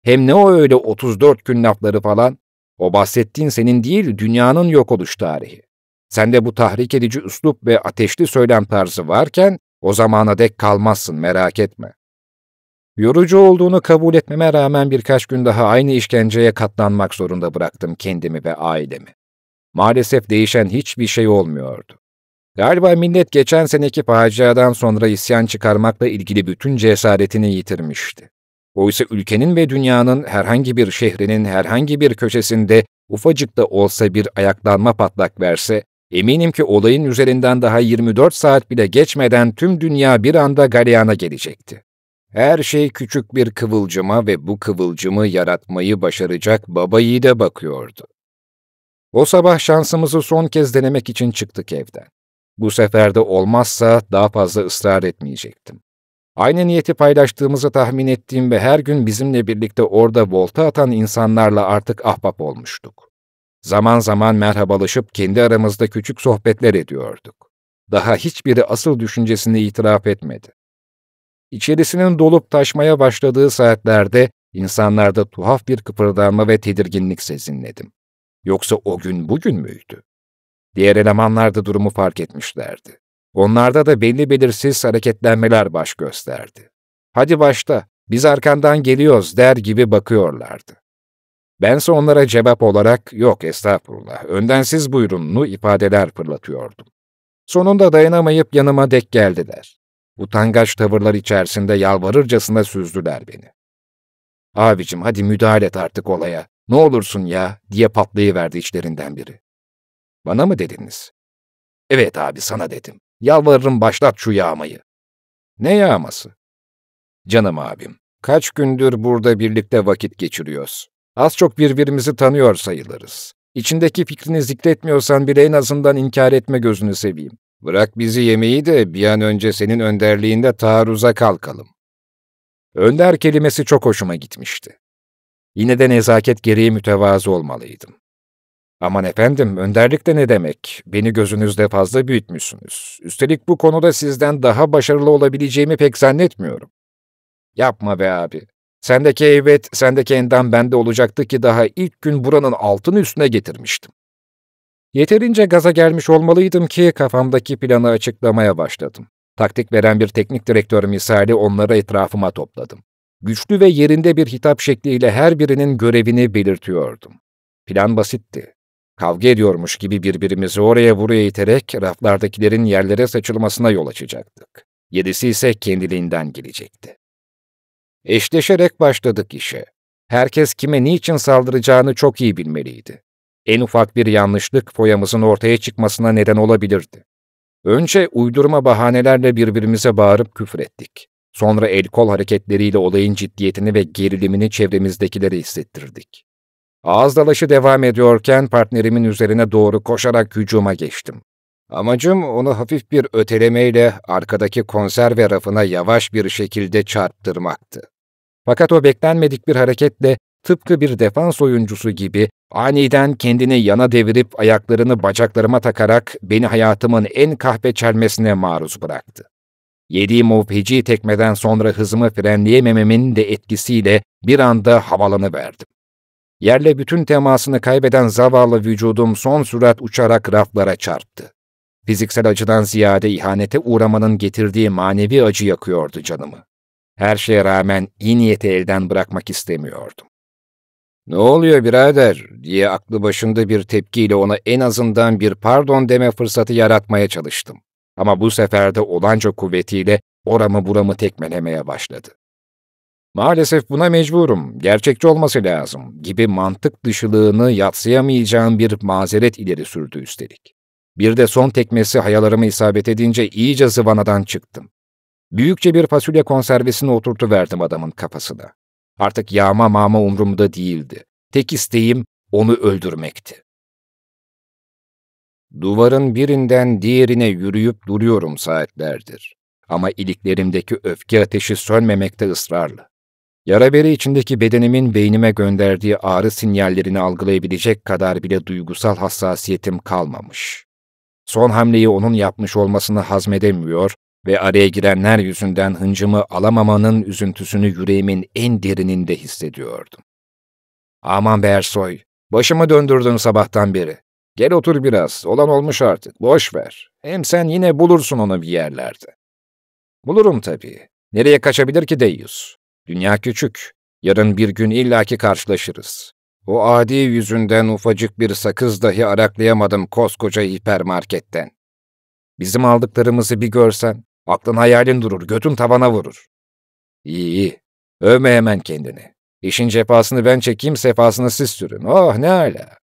Hem ne o öyle 34 gün lafları falan, o bahsettiğin senin değil, dünyanın yok oluş tarihi. Sende bu tahrik edici üslup ve ateşli söylem tarzı varken o zamana dek kalmazsın merak etme. Yorucu olduğunu kabul etmeme rağmen birkaç gün daha aynı işkenceye katlanmak zorunda bıraktım kendimi ve ailemi. Maalesef değişen hiçbir şey olmuyordu. Galiba millet geçen seneki faciadan sonra isyan çıkarmakla ilgili bütün cesaretini yitirmişti. Oysa ülkenin ve dünyanın herhangi bir şehrinin herhangi bir köşesinde ufacık da olsa bir ayaklanma patlak verse, eminim ki olayın üzerinden daha 24 saat bile geçmeden tüm dünya bir anda galeyana gelecekti. Her şey küçük bir kıvılcıma ve bu kıvılcımı yaratmayı başaracak babayı da bakıyordu. O sabah şansımızı son kez denemek için çıktık evden. Bu sefer de olmazsa daha fazla ısrar etmeyecektim. Aynı niyeti paylaştığımızı tahmin ettiğim ve her gün bizimle birlikte orada volta atan insanlarla artık ahbap olmuştuk. Zaman zaman merhabalaşıp kendi aramızda küçük sohbetler ediyorduk. Daha hiçbiri asıl düşüncesini itiraf etmedi. İçerisinin dolup taşmaya başladığı saatlerde insanlarda tuhaf bir kıpırdanma ve tedirginlik sezinledim. Yoksa o gün bugün müydü? Diğer elemanlar da durumu fark etmişlerdi. Onlarda da belli belirsiz hareketlenmeler baş gösterdi. Hadi başta biz arkandan geliyoruz der gibi bakıyorlardı. Bense onlara cevap olarak yok estağfurullah, önden siz buyurunlu ifadeler fırlatıyordum. Sonunda dayanamayıp yanıma dek geldiler. Utangaç tavırlar içerisinde yalvarırcasına süzdüler beni. Abicim hadi müdahale et artık olaya, ne olursun ya diye patlayıverdi içlerinden biri. Bana mı dediniz? Evet abi sana dedim. Yalvarırım başlat şu yağmayı. Ne yağması? Canım abim, kaç gündür burada birlikte vakit geçiriyoruz. Az çok birbirimizi tanıyor sayılırız. İçindeki fikrini zikretmiyorsan bile en azından inkar etme gözünü seveyim. Bırak bizi yemeği de bir an önce senin önderliğinde taarruza kalkalım. Önder kelimesi çok hoşuma gitmişti. Yine de nezaket gereği mütevazı olmalıydım. Aman efendim, önderlik de ne demek? Beni gözünüzde fazla büyütmüşsünüz. Üstelik bu konuda sizden daha başarılı olabileceğimi pek zannetmiyorum. Yapma be abi. Sendeki heybet, sendeki endam bende olacaktı ki daha ilk gün buranın altını üstüne getirmiştim. Yeterince gaza gelmiş olmalıydım ki kafamdaki planı açıklamaya başladım. Taktik veren bir teknik direktör misali onları etrafıma topladım. Güçlü ve yerinde bir hitap şekliyle her birinin görevini belirtiyordum. Plan basitti kavga ediyormuş gibi birbirimizi oraya buraya iterek raflardakilerin yerlere saçılmasına yol açacaktık. Yedisi ise kendiliğinden gelecekti. Eşleşerek başladık işe. Herkes kime niçin saldıracağını çok iyi bilmeliydi. En ufak bir yanlışlık foyamızın ortaya çıkmasına neden olabilirdi. Önce uydurma bahanelerle birbirimize bağırıp küfür ettik. Sonra el kol hareketleriyle olayın ciddiyetini ve gerilimini çevremizdekilere hissettirdik. Ağız dalaşı devam ediyorken partnerimin üzerine doğru koşarak hücuma geçtim. Amacım onu hafif bir ötelemeyle arkadaki konserve rafına yavaş bir şekilde çarptırmaktı. Fakat o beklenmedik bir hareketle tıpkı bir defans oyuncusu gibi aniden kendini yana devirip ayaklarını bacaklarıma takarak beni hayatımın en kahpe çelmesine maruz bıraktı. Yediğim o feci tekmeden sonra hızımı frenleyemememin de etkisiyle bir anda havalanıverdim. Yerle bütün temasını kaybeden zavallı vücudum son sürat uçarak raflara çarptı. Fiziksel acıdan ziyade ihanete uğramanın getirdiği manevi acı yakıyordu canımı. Her şeye rağmen iyi niyeti elden bırakmak istemiyordum. ''Ne oluyor birader?'' diye aklı başında bir tepkiyle ona en azından bir pardon deme fırsatı yaratmaya çalıştım. Ama bu sefer de olanca kuvvetiyle oramı buramı tekmelemeye başladı maalesef buna mecburum, gerçekçi olması lazım gibi mantık dışılığını yatsıyamayacağım bir mazeret ileri sürdü üstelik. Bir de son tekmesi hayalarımı isabet edince iyice zıvanadan çıktım. Büyükçe bir fasulye konservesini verdim adamın kafasına. Artık yağma mama umrumda değildi. Tek isteğim onu öldürmekti. Duvarın birinden diğerine yürüyüp duruyorum saatlerdir. Ama iliklerimdeki öfke ateşi sönmemekte ısrarlı. Yara bere içindeki bedenimin beynime gönderdiği ağrı sinyallerini algılayabilecek kadar bile duygusal hassasiyetim kalmamış. Son hamleyi onun yapmış olmasını hazmedemiyor ve araya girenler yüzünden hıncımı alamamanın üzüntüsünü yüreğimin en derininde hissediyordum. Aman Bersoy, başımı döndürdün sabahtan beri. Gel otur biraz, olan olmuş artık, boş ver. Hem sen yine bulursun onu bir yerlerde. Bulurum tabii. Nereye kaçabilir ki Deyus? Dünya küçük. Yarın bir gün illaki karşılaşırız. O adi yüzünden ufacık bir sakız dahi araklayamadım koskoca hipermarketten. Bizim aldıklarımızı bir görsen, aklın hayalin durur, götün tavana vurur. İyi iyi, övme hemen kendini. İşin cefasını ben çekeyim, sefasını siz sürün. Oh ne hala.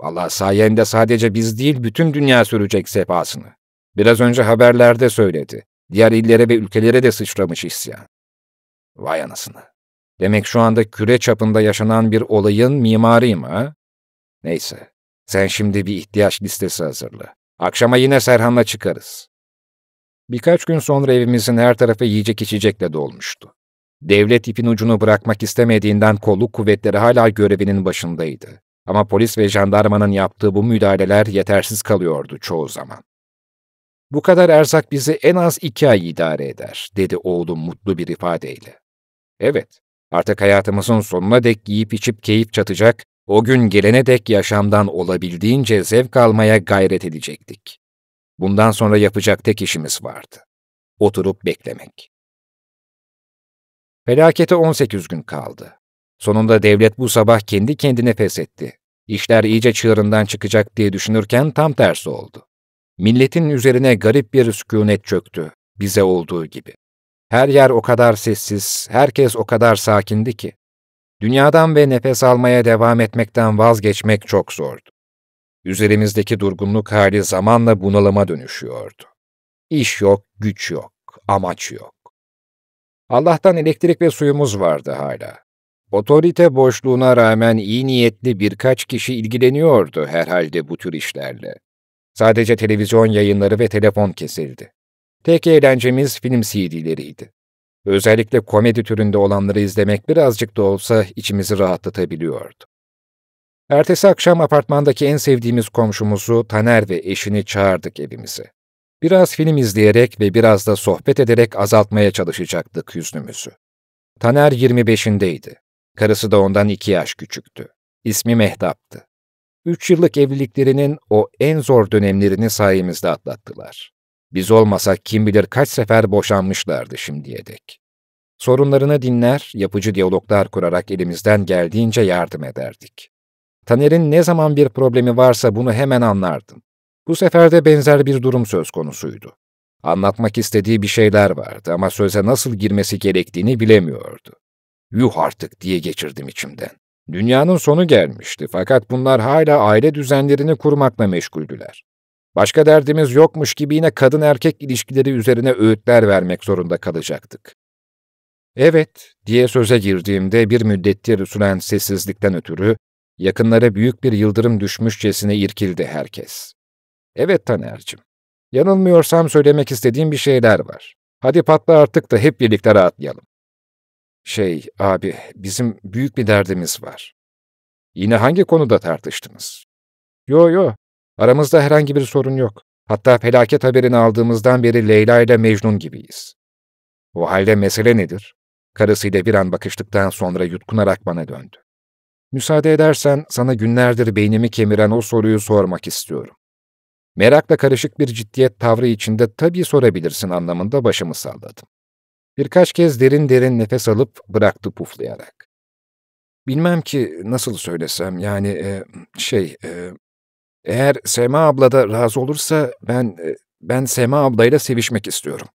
Vallahi sayende sadece biz değil, bütün dünya sürecek sefasını. Biraz önce haberlerde söyledi. Diğer illere ve ülkelere de sıçramış isyan. Vay anasını. Demek şu anda küre çapında yaşanan bir olayın mimarıyım ha? Neyse, sen şimdi bir ihtiyaç listesi hazırla. Akşama yine Serhan'la çıkarız. Birkaç gün sonra evimizin her tarafı yiyecek içecekle dolmuştu. Devlet ipin ucunu bırakmak istemediğinden kolluk kuvvetleri hala görevinin başındaydı. Ama polis ve jandarmanın yaptığı bu müdahaleler yetersiz kalıyordu çoğu zaman. Bu kadar erzak bizi en az iki ay idare eder, dedi oğlum mutlu bir ifadeyle. Evet, artık hayatımızın sonuna dek yiyip içip keyif çatacak, o gün gelene dek yaşamdan olabildiğince zevk almaya gayret edecektik. Bundan sonra yapacak tek işimiz vardı. Oturup beklemek. Felakete 18 gün kaldı. Sonunda devlet bu sabah kendi kendine pes etti. İşler iyice çığırından çıkacak diye düşünürken tam tersi oldu. Milletin üzerine garip bir sükunet çöktü, bize olduğu gibi. Her yer o kadar sessiz, herkes o kadar sakindi ki. Dünyadan ve nefes almaya devam etmekten vazgeçmek çok zordu. Üzerimizdeki durgunluk hali zamanla bunalıma dönüşüyordu. İş yok, güç yok, amaç yok. Allah'tan elektrik ve suyumuz vardı hala. Otorite boşluğuna rağmen iyi niyetli birkaç kişi ilgileniyordu herhalde bu tür işlerle. Sadece televizyon yayınları ve telefon kesildi. Tek eğlencemiz film CD'leriydi. Özellikle komedi türünde olanları izlemek birazcık da olsa içimizi rahatlatabiliyordu. Ertesi akşam apartmandaki en sevdiğimiz komşumuzu Taner ve eşini çağırdık evimize. Biraz film izleyerek ve biraz da sohbet ederek azaltmaya çalışacaktık hüznümüzü. Taner 25'indeydi. Karısı da ondan iki yaş küçüktü. İsmi Mehtap'tı. Üç yıllık evliliklerinin o en zor dönemlerini sayemizde atlattılar. Biz olmasak kim bilir kaç sefer boşanmışlardı şimdiye dek. Sorunlarını dinler, yapıcı diyaloglar kurarak elimizden geldiğince yardım ederdik. Taner'in ne zaman bir problemi varsa bunu hemen anlardım. Bu sefer de benzer bir durum söz konusuydu. Anlatmak istediği bir şeyler vardı ama söze nasıl girmesi gerektiğini bilemiyordu. Yuh artık diye geçirdim içimden. Dünyanın sonu gelmişti fakat bunlar hala aile düzenlerini kurmakla meşguldüler. Başka derdimiz yokmuş gibi yine kadın erkek ilişkileri üzerine öğütler vermek zorunda kalacaktık. Evet, diye söze girdiğimde bir müddettir süren sessizlikten ötürü yakınlara büyük bir yıldırım düşmüşçesine irkildi herkes. Evet Taner'cim, yanılmıyorsam söylemek istediğim bir şeyler var. Hadi patla artık da hep birlikte rahatlayalım. Şey, abi, bizim büyük bir derdimiz var. Yine hangi konuda tartıştınız? Yo yo, Aramızda herhangi bir sorun yok. Hatta felaket haberini aldığımızdan beri Leyla ile Mecnun gibiyiz. O halde mesele nedir? Karısıyla bir an bakıştıktan sonra yutkunarak bana döndü. Müsaade edersen sana günlerdir beynimi kemiren o soruyu sormak istiyorum. Merakla karışık bir ciddiyet tavrı içinde tabii sorabilirsin anlamında başımı salladım. Birkaç kez derin derin nefes alıp bıraktı puflayarak. Bilmem ki nasıl söylesem yani e, şey e, eğer Sema abla da razı olursa ben e, ben Sema ablayla sevişmek istiyorum.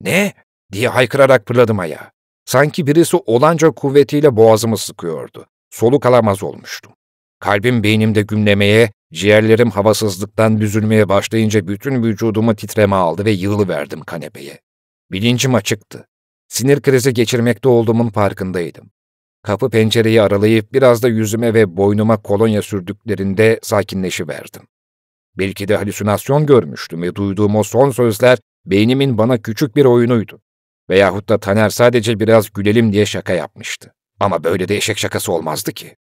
Ne? diye haykırarak fırladım ayağa. Sanki birisi olanca kuvvetiyle boğazımı sıkıyordu. Soluk alamaz olmuştum. Kalbim beynimde gümlemeye, ciğerlerim havasızlıktan büzülmeye başlayınca bütün vücudumu titreme aldı ve yığılıverdim kanepeye. Bilincim açıktı. Sinir krizi geçirmekte olduğumun farkındaydım. Kapı pencereyi aralayıp biraz da yüzüme ve boynuma kolonya sürdüklerinde sakinleşiverdim. Belki de halüsinasyon görmüştüm ve duyduğum o son sözler beynimin bana küçük bir oyunuydu. Veyahut da Taner sadece biraz gülelim diye şaka yapmıştı. Ama böyle de eşek şakası olmazdı ki.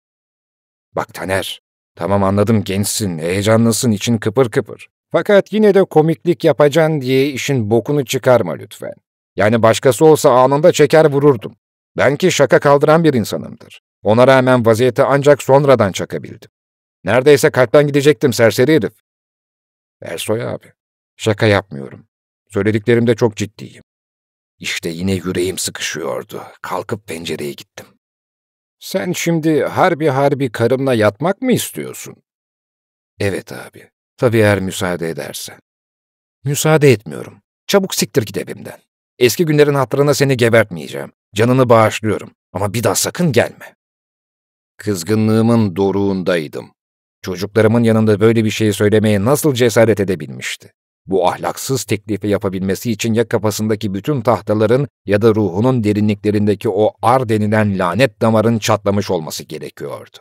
Bak Taner, tamam anladım gençsin, heyecanlısın, için kıpır kıpır. Fakat yine de komiklik yapacaksın diye işin bokunu çıkarma lütfen. Yani başkası olsa anında çeker vururdum. Ben ki şaka kaldıran bir insanımdır. Ona rağmen vaziyete ancak sonradan çakabildim. Neredeyse kalpten gidecektim serseri herif. Ersoy abi, şaka yapmıyorum. Söylediklerimde çok ciddiyim. İşte yine yüreğim sıkışıyordu. Kalkıp pencereye gittim. Sen şimdi harbi harbi karımla yatmak mı istiyorsun? Evet abi. Tabii eğer müsaade edersen. Müsaade etmiyorum. Çabuk siktir git evimden. Eski günlerin hatırına seni gebertmeyeceğim. Canını bağışlıyorum ama bir daha sakın gelme. Kızgınlığımın doruğundaydım. Çocuklarımın yanında böyle bir şey söylemeye nasıl cesaret edebilmişti? Bu ahlaksız teklifi yapabilmesi için ya kafasındaki bütün tahtaların ya da ruhunun derinliklerindeki o ar denilen lanet damarın çatlamış olması gerekiyordu.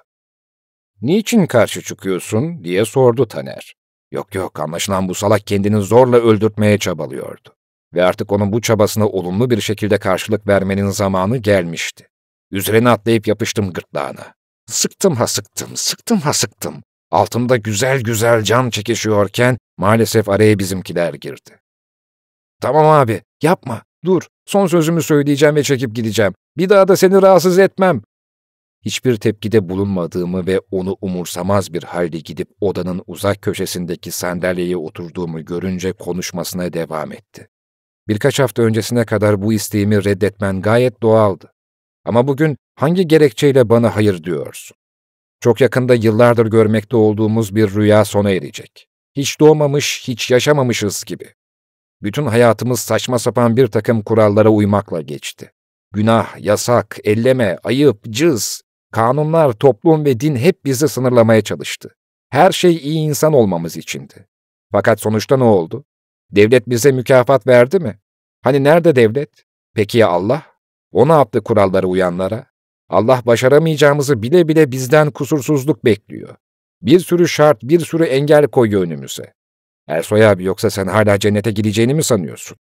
''Niçin karşı çıkıyorsun?'' diye sordu Taner. Yok yok anlaşılan bu salak kendini zorla öldürtmeye çabalıyordu ve artık onun bu çabasına olumlu bir şekilde karşılık vermenin zamanı gelmişti. Üzerine atlayıp yapıştım gırtlağına. Sıktım ha sıktım, sıktım ha sıktım. Altımda güzel güzel can çekişiyorken maalesef araya bizimkiler girdi. Tamam abi, yapma, dur. Son sözümü söyleyeceğim ve çekip gideceğim. Bir daha da seni rahatsız etmem. Hiçbir tepkide bulunmadığımı ve onu umursamaz bir halde gidip odanın uzak köşesindeki sandalyeye oturduğumu görünce konuşmasına devam etti. Birkaç hafta öncesine kadar bu isteğimi reddetmen gayet doğaldı. Ama bugün hangi gerekçeyle bana hayır diyorsun? Çok yakında yıllardır görmekte olduğumuz bir rüya sona erecek. Hiç doğmamış, hiç yaşamamışız gibi. Bütün hayatımız saçma sapan bir takım kurallara uymakla geçti. Günah, yasak, elleme, ayıp, cız, kanunlar, toplum ve din hep bizi sınırlamaya çalıştı. Her şey iyi insan olmamız içindi. Fakat sonuçta ne oldu? Devlet bize mükafat verdi mi? Hani nerede devlet? Peki ya Allah? O ne yaptı kuralları uyanlara? Allah başaramayacağımızı bile bile bizden kusursuzluk bekliyor. Bir sürü şart, bir sürü engel koyuyor önümüze. Ersoy abi yoksa sen hala cennete gideceğini mi sanıyorsun?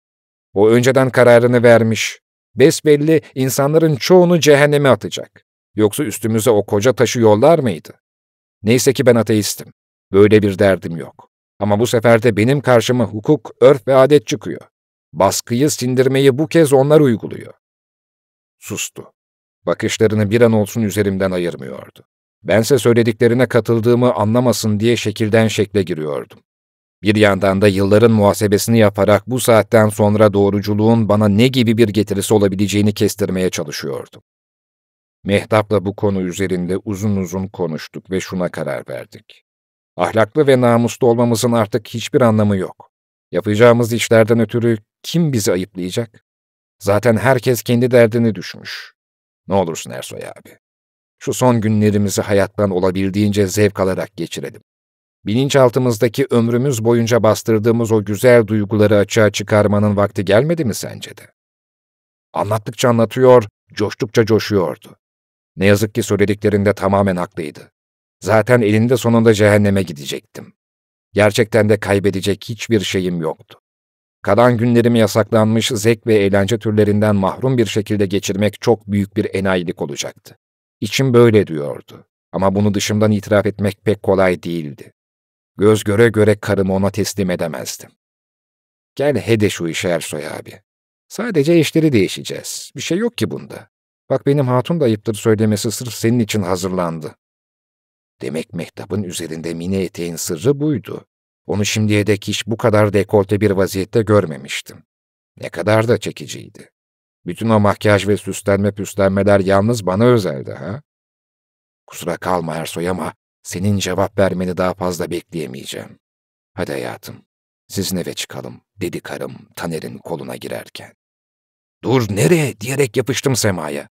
O önceden kararını vermiş. Besbelli insanların çoğunu cehenneme atacak. Yoksa üstümüze o koca taşı yollar mıydı? Neyse ki ben ateistim. Böyle bir derdim yok. Ama bu sefer de benim karşıma hukuk, örf ve adet çıkıyor. Baskıyı sindirmeyi bu kez onlar uyguluyor. Sustu. Bakışlarını bir an olsun üzerimden ayırmıyordu. Bense söylediklerine katıldığımı anlamasın diye şekilden şekle giriyordum. Bir yandan da yılların muhasebesini yaparak bu saatten sonra doğruculuğun bana ne gibi bir getirisi olabileceğini kestirmeye çalışıyordum. Mehtap'la bu konu üzerinde uzun uzun konuştuk ve şuna karar verdik. Ahlaklı ve namuslu olmamızın artık hiçbir anlamı yok. Yapacağımız işlerden ötürü kim bizi ayıplayacak? Zaten herkes kendi derdini düşmüş. Ne olursun Ersoy abi. Şu son günlerimizi hayattan olabildiğince zevk alarak geçirelim. Bilinçaltımızdaki ömrümüz boyunca bastırdığımız o güzel duyguları açığa çıkarmanın vakti gelmedi mi sence de? Anlattıkça anlatıyor, coştukça coşuyordu. Ne yazık ki söylediklerinde tamamen haklıydı. Zaten elinde sonunda cehenneme gidecektim. Gerçekten de kaybedecek hiçbir şeyim yoktu. Kalan günlerimi yasaklanmış zevk ve eğlence türlerinden mahrum bir şekilde geçirmek çok büyük bir enayilik olacaktı. İçim böyle diyordu. Ama bunu dışımdan itiraf etmek pek kolay değildi. Göz göre göre karımı ona teslim edemezdim. Gel hede şu işe Ersoy abi. Sadece işleri değişeceğiz. Bir şey yok ki bunda. Bak benim hatun da ayıptır söylemesi sırf senin için hazırlandı. Demek mektabın üzerinde mini eteğin sırrı buydu. Onu şimdiye dek hiç bu kadar dekolte bir vaziyette görmemiştim. Ne kadar da çekiciydi. Bütün o makyaj ve süslenme püslenmeler yalnız bana özeldi ha? Kusura kalma Ersoy ama senin cevap vermeni daha fazla bekleyemeyeceğim. Hadi hayatım, sizin eve çıkalım, dedi karım Taner'in koluna girerken. Dur nereye diyerek yapıştım semaya.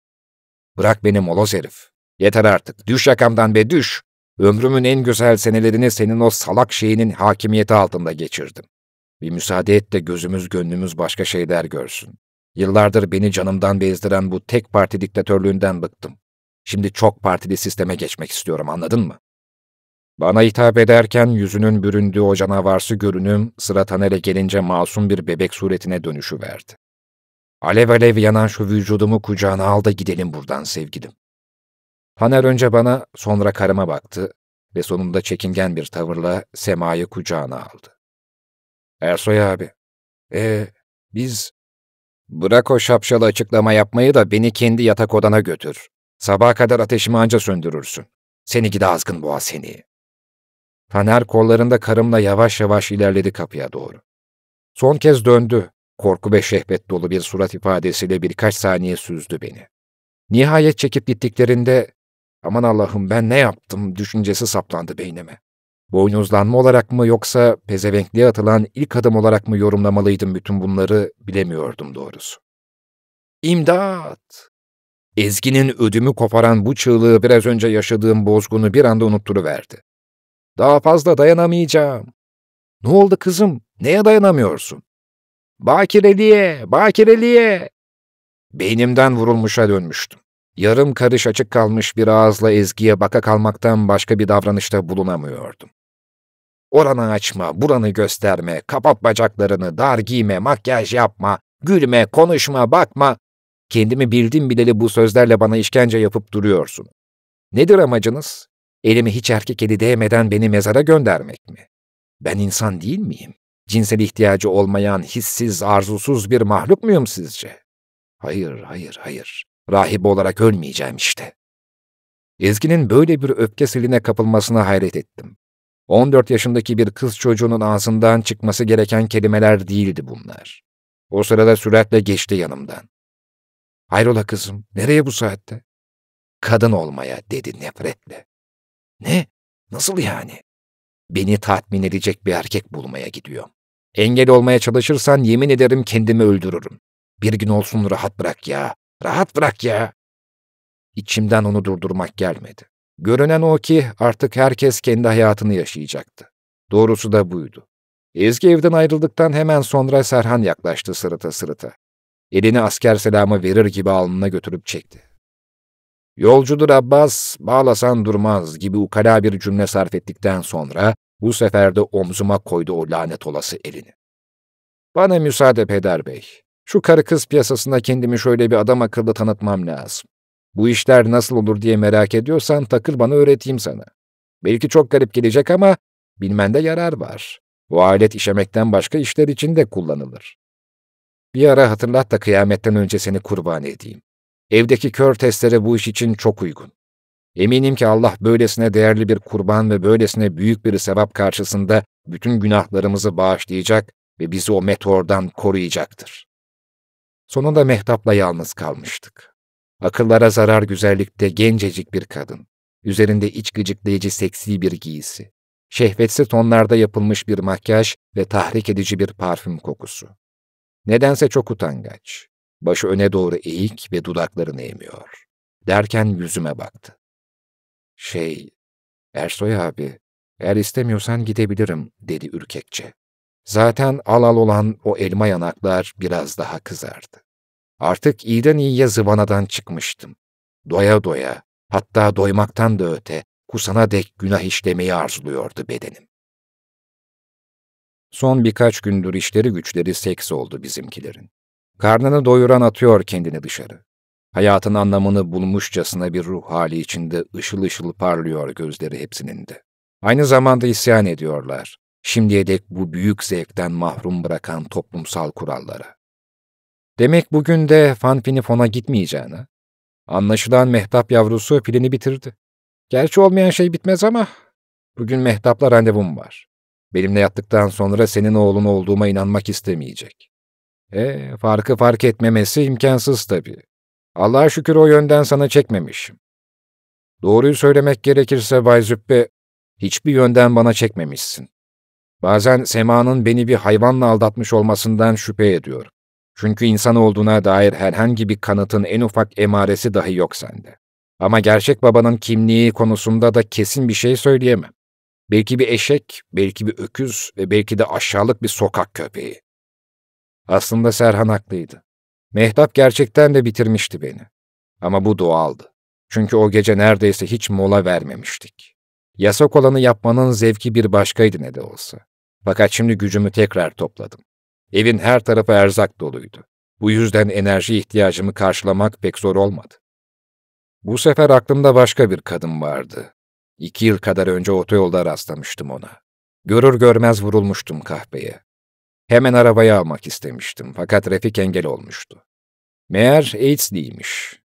Bırak beni moloz herif. Yeter artık, düş yakamdan be düş. Ömrümün en güzel senelerini senin o salak şeyinin hakimiyeti altında geçirdim. Bir müsaade et de gözümüz gönlümüz başka şeyler görsün. Yıllardır beni canımdan bezdiren bu tek parti diktatörlüğünden bıktım. Şimdi çok partili sisteme geçmek istiyorum anladın mı? Bana hitap ederken yüzünün büründüğü o canavarsı görünüm sıra Taner'e gelince masum bir bebek suretine dönüşü verdi. Alev alev yanan şu vücudumu kucağına al da gidelim buradan sevgilim. Haner önce bana, sonra karıma baktı ve sonunda çekingen bir tavırla Sema'yı kucağına aldı. Ersoy abi, e biz... Bırak o şapşalı açıklama yapmayı da beni kendi yatak odana götür. Sabaha kadar ateşimi anca söndürürsün. Seni gidi azgın boğa seni. Taner kollarında karımla yavaş yavaş ilerledi kapıya doğru. Son kez döndü. Korku ve şehvet dolu bir surat ifadesiyle birkaç saniye süzdü beni. Nihayet çekip gittiklerinde aman Allah'ım ben ne yaptım düşüncesi saplandı beynime. Boynuzlanma olarak mı yoksa pezevenkliğe atılan ilk adım olarak mı yorumlamalıydım bütün bunları bilemiyordum doğrusu. İmdat! Ezgi'nin ödümü koparan bu çığlığı biraz önce yaşadığım bozgunu bir anda unutturuverdi. Daha fazla dayanamayacağım. Ne oldu kızım? Neye dayanamıyorsun? Bakireliğe, bakireliğe! Beynimden vurulmuşa dönmüştüm. Yarım karış açık kalmış bir ağızla Ezgi'ye baka kalmaktan başka bir davranışta bulunamıyordum. Oranı açma, buranı gösterme, kapat bacaklarını, dar giyme, makyaj yapma, gülme, konuşma, bakma. Kendimi bildim bileli bu sözlerle bana işkence yapıp duruyorsun. Nedir amacınız? Elimi hiç erkek eli değmeden beni mezara göndermek mi? Ben insan değil miyim? Cinsel ihtiyacı olmayan, hissiz, arzusuz bir mahluk muyum sizce? Hayır, hayır, hayır rahip olarak ölmeyeceğim işte. Ezgi'nin böyle bir öfke siline kapılmasına hayret ettim. 14 yaşındaki bir kız çocuğunun ağzından çıkması gereken kelimeler değildi bunlar. O sırada süratle geçti yanımdan. Hayrola kızım, nereye bu saatte? Kadın olmaya dedi nefretle. Ne? Nasıl yani? Beni tatmin edecek bir erkek bulmaya gidiyorum. Engel olmaya çalışırsan yemin ederim kendimi öldürürüm. Bir gün olsun rahat bırak ya. Rahat bırak ya. İçimden onu durdurmak gelmedi. Görünen o ki artık herkes kendi hayatını yaşayacaktı. Doğrusu da buydu. Ezgi evden ayrıldıktan hemen sonra Serhan yaklaştı sırıta sırıta. Elini asker selamı verir gibi alnına götürüp çekti. Yolcudur Abbas, bağlasan durmaz gibi ukala bir cümle sarf ettikten sonra bu sefer de omzuma koydu o lanet olası elini. Bana müsaade peder bey. Şu karı kız piyasasında kendimi şöyle bir adam akıllı tanıtmam lazım. Bu işler nasıl olur diye merak ediyorsan takıl bana öğreteyim sana. Belki çok garip gelecek ama bilmende yarar var. Bu alet işemekten başka işler için de kullanılır. Bir ara hatırlat da kıyametten önce seni kurban edeyim. Evdeki kör testere bu iş için çok uygun. Eminim ki Allah böylesine değerli bir kurban ve böylesine büyük bir sevap karşısında bütün günahlarımızı bağışlayacak ve bizi o meteordan koruyacaktır. Sonunda Mehtap'la yalnız kalmıştık. Akıllara zarar güzellikte gencecik bir kadın. Üzerinde iç gıcıklayıcı seksi bir giysi. Şehvetsi tonlarda yapılmış bir makyaj ve tahrik edici bir parfüm kokusu. Nedense çok utangaç. Başı öne doğru eğik ve dudaklarını emiyor. Derken yüzüme baktı. Şey, Ersoy abi, eğer istemiyorsan gidebilirim, dedi ürkekçe. Zaten al al olan o elma yanaklar biraz daha kızardı. Artık iyiden iyiye zıvanadan çıkmıştım. Doya doya, hatta doymaktan da öte, kusana dek günah işlemeyi arzuluyordu bedenim. Son birkaç gündür işleri güçleri seks oldu bizimkilerin. Karnını doyuran atıyor kendini dışarı. Hayatın anlamını bulmuşçasına bir ruh hali içinde ışıl ışıl parlıyor gözleri hepsinin de. Aynı zamanda isyan ediyorlar şimdiye dek bu büyük zevkten mahrum bırakan toplumsal kurallara. Demek bugün de fanfini fona gitmeyeceğine. Anlaşılan mehtap yavrusu pilini bitirdi. Gerçi olmayan şey bitmez ama bugün mehtapla randevum var. Benimle yattıktan sonra senin oğlun olduğuma inanmak istemeyecek. E, farkı fark etmemesi imkansız tabii. Allah'a şükür o yönden sana çekmemişim. Doğruyu söylemek gerekirse Bay Züppe, hiçbir yönden bana çekmemişsin. Bazen Sema'nın beni bir hayvanla aldatmış olmasından şüphe ediyorum. Çünkü insan olduğuna dair herhangi bir kanıtın en ufak emaresi dahi yok sende. Ama gerçek babanın kimliği konusunda da kesin bir şey söyleyemem. Belki bir eşek, belki bir öküz ve belki de aşağılık bir sokak köpeği. Aslında Serhan haklıydı. Mehtap gerçekten de bitirmişti beni. Ama bu doğaldı. Çünkü o gece neredeyse hiç mola vermemiştik. Yasak olanı yapmanın zevki bir başkaydı ne de olsa. Fakat şimdi gücümü tekrar topladım. Evin her tarafı erzak doluydu. Bu yüzden enerji ihtiyacımı karşılamak pek zor olmadı. Bu sefer aklımda başka bir kadın vardı. İki yıl kadar önce otoyolda rastlamıştım ona. Görür görmez vurulmuştum kahpeye. Hemen arabayı almak istemiştim fakat Refik engel olmuştu. Meğer AIDS'liymiş.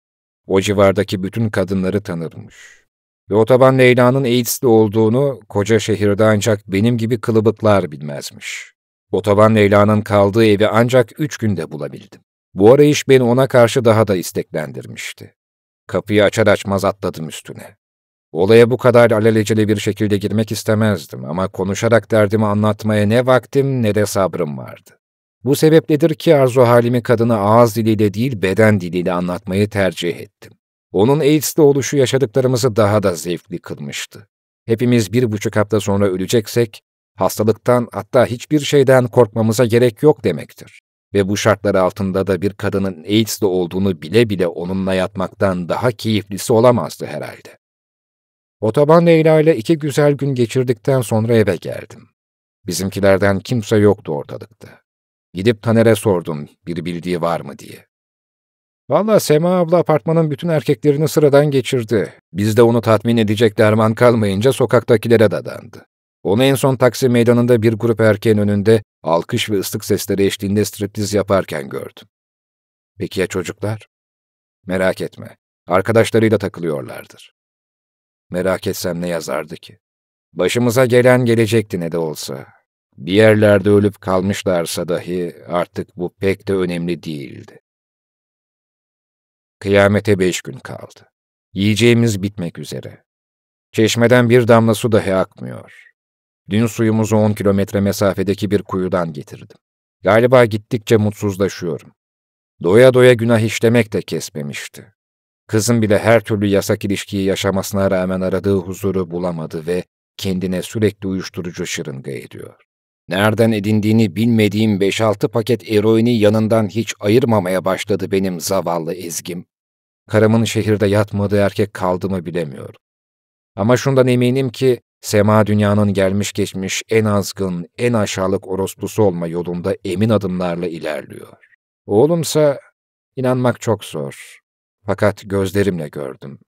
O civardaki bütün kadınları tanırmış. Ve Leyla'nın AIDS'li olduğunu koca şehirde ancak benim gibi kılıbıklar bilmezmiş. Otoban Leyla'nın kaldığı evi ancak üç günde bulabildim. Bu arayış beni ona karşı daha da isteklendirmişti. Kapıyı açar açmaz atladım üstüne. Olaya bu kadar alelacele bir şekilde girmek istemezdim ama konuşarak derdimi anlatmaya ne vaktim ne de sabrım vardı. Bu sebepledir ki arzu halimi kadına ağız diliyle değil beden diliyle anlatmayı tercih ettim. Onun AIDS'li oluşu yaşadıklarımızı daha da zevkli kılmıştı. Hepimiz bir buçuk hafta sonra öleceksek, hastalıktan hatta hiçbir şeyden korkmamıza gerek yok demektir. Ve bu şartlar altında da bir kadının AIDS'li olduğunu bile bile onunla yatmaktan daha keyiflisi olamazdı herhalde. Otoban Leyla ile iki güzel gün geçirdikten sonra eve geldim. Bizimkilerden kimse yoktu ortalıkta. Gidip Taner'e sordum bir bildiği var mı diye. Valla Sema abla apartmanın bütün erkeklerini sıradan geçirdi. Biz de onu tatmin edecek derman kalmayınca sokaktakilere dadandı. Onu en son taksi meydanında bir grup erkeğin önünde alkış ve ıslık sesleri eşliğinde striptiz yaparken gördüm. Peki ya çocuklar? Merak etme. Arkadaşlarıyla takılıyorlardır. Merak etsem ne yazardı ki? Başımıza gelen gelecekti ne de olsa. Bir yerlerde ölüp kalmışlarsa dahi artık bu pek de önemli değildi. Kıyamete beş gün kaldı. Yiyeceğimiz bitmek üzere. Çeşmeden bir damla su dahi akmıyor. Dün suyumuzu on kilometre mesafedeki bir kuyudan getirdim. Galiba gittikçe mutsuzlaşıyorum. Doya doya günah işlemek de kesmemişti. Kızım bile her türlü yasak ilişkiyi yaşamasına rağmen aradığı huzuru bulamadı ve kendine sürekli uyuşturucu şırınga ediyor. Nereden edindiğini bilmediğim 5-6 paket eroini yanından hiç ayırmamaya başladı benim zavallı ezgim. Karımın şehirde yatmadığı erkek kaldı mı bilemiyorum. Ama şundan eminim ki Sema dünyanın gelmiş geçmiş en azgın, en aşağılık orospusu olma yolunda emin adımlarla ilerliyor. Oğlumsa inanmak çok zor. Fakat gözlerimle gördüm.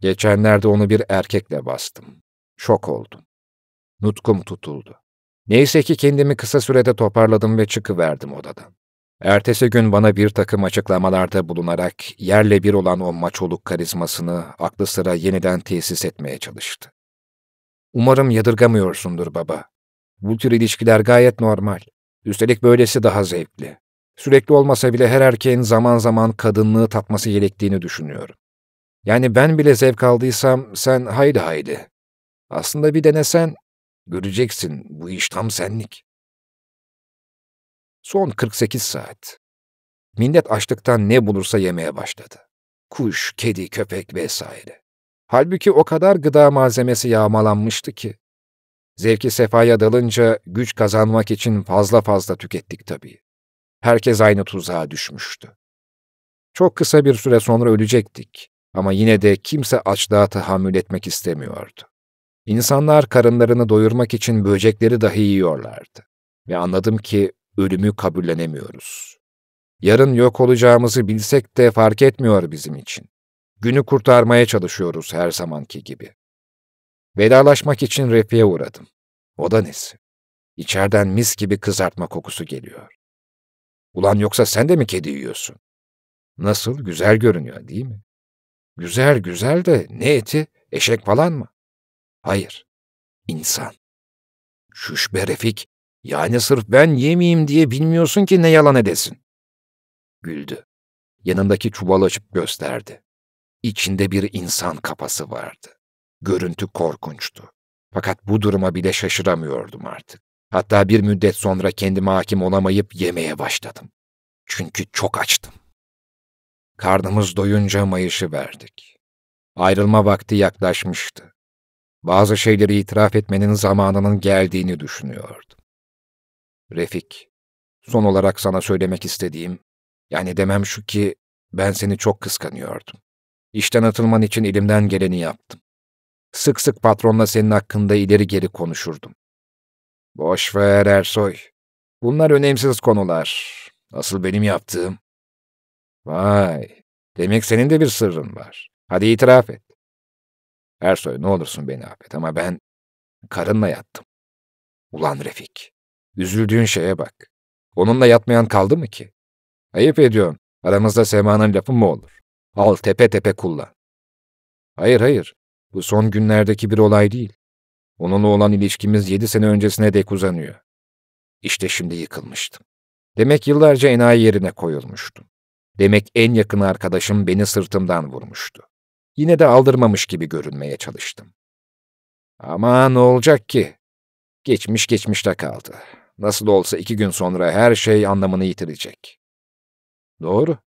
Geçenlerde onu bir erkekle bastım. Şok oldum. Nutkum tutuldu. Neyse ki kendimi kısa sürede toparladım ve çıkıverdim odadan. Ertesi gün bana bir takım açıklamalarda bulunarak yerle bir olan o maçoluk karizmasını aklı sıra yeniden tesis etmeye çalıştı. Umarım yadırgamıyorsundur baba. Bu tür ilişkiler gayet normal. Üstelik böylesi daha zevkli. Sürekli olmasa bile her erkeğin zaman zaman kadınlığı tatması gerektiğini düşünüyorum. Yani ben bile zevk aldıysam sen haydi haydi. Aslında bir denesen Göreceksin bu iş tam senlik. Son 48 saat. Millet açlıktan ne bulursa yemeye başladı. Kuş, kedi, köpek vesaire. Halbuki o kadar gıda malzemesi yağmalanmıştı ki. Zevki sefaya dalınca güç kazanmak için fazla fazla tükettik tabii. Herkes aynı tuzağa düşmüştü. Çok kısa bir süre sonra ölecektik ama yine de kimse açlığa tahammül etmek istemiyordu. İnsanlar karınlarını doyurmak için böcekleri dahi yiyorlardı. Ve anladım ki ölümü kabullenemiyoruz. Yarın yok olacağımızı bilsek de fark etmiyor bizim için. Günü kurtarmaya çalışıyoruz her zamanki gibi. Vedalaşmak için refiye uğradım. O da nesi? İçeriden mis gibi kızartma kokusu geliyor. Ulan yoksa sen de mi kedi yiyorsun? Nasıl? Güzel görünüyor değil mi? Güzel güzel de ne eti? Eşek falan mı? Hayır, insan. Şuş be Refik, yani sırf ben yemeyeyim diye bilmiyorsun ki ne yalan edesin. Güldü. Yanındaki çuval açıp gösterdi. İçinde bir insan kafası vardı. Görüntü korkunçtu. Fakat bu duruma bile şaşıramıyordum artık. Hatta bir müddet sonra kendime hakim olamayıp yemeye başladım. Çünkü çok açtım. Karnımız doyunca mayışı verdik. Ayrılma vakti yaklaşmıştı bazı şeyleri itiraf etmenin zamanının geldiğini düşünüyordum. Refik, son olarak sana söylemek istediğim, yani demem şu ki ben seni çok kıskanıyordum. İşten atılman için elimden geleni yaptım. Sık sık patronla senin hakkında ileri geri konuşurdum. Boş ver Ersoy. Bunlar önemsiz konular. Asıl benim yaptığım. Vay, demek senin de bir sırrın var. Hadi itiraf et. Ersoy ne olursun beni affet ama ben karınla yattım. Ulan Refik, üzüldüğün şeye bak. Onunla yatmayan kaldı mı ki? Ayıp ediyorsun. Aramızda Sema'nın lafı mı olur? Al tepe tepe kullan. Hayır hayır. Bu son günlerdeki bir olay değil. Onunla olan ilişkimiz yedi sene öncesine dek uzanıyor. İşte şimdi yıkılmıştım. Demek yıllarca enayi yerine koyulmuştum. Demek en yakın arkadaşım beni sırtımdan vurmuştu. Yine de aldırmamış gibi görünmeye çalıştım. Ama ne olacak ki? Geçmiş geçmişte kaldı. Nasıl olsa iki gün sonra her şey anlamını yitirecek. Doğru.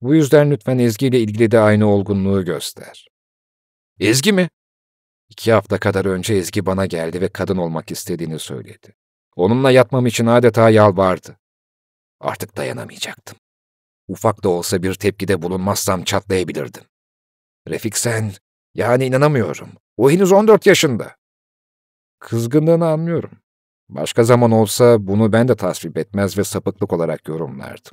Bu yüzden lütfen Ezgi ile ilgili de aynı olgunluğu göster. Ezgi mi? İki hafta kadar önce Ezgi bana geldi ve kadın olmak istediğini söyledi. Onunla yatmam için adeta yalvardı. Artık dayanamayacaktım. Ufak da olsa bir tepkide bulunmazsam çatlayabilirdim. Refik sen. Yani inanamıyorum. O henüz 14 yaşında. Kızgınlığını anlıyorum. Başka zaman olsa bunu ben de tasvip etmez ve sapıklık olarak yorumlardım.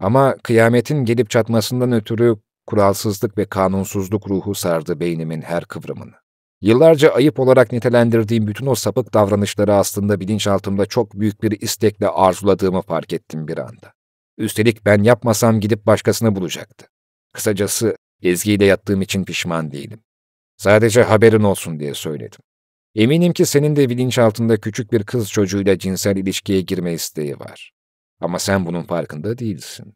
Ama kıyametin gelip çatmasından ötürü kuralsızlık ve kanunsuzluk ruhu sardı beynimin her kıvrımını. Yıllarca ayıp olarak nitelendirdiğim bütün o sapık davranışları aslında bilinçaltımda çok büyük bir istekle arzuladığımı fark ettim bir anda. Üstelik ben yapmasam gidip başkasını bulacaktı. Kısacası Ezgi ile yattığım için pişman değilim. Sadece haberin olsun diye söyledim. Eminim ki senin de bilinçaltında küçük bir kız çocuğuyla cinsel ilişkiye girme isteği var. Ama sen bunun farkında değilsin.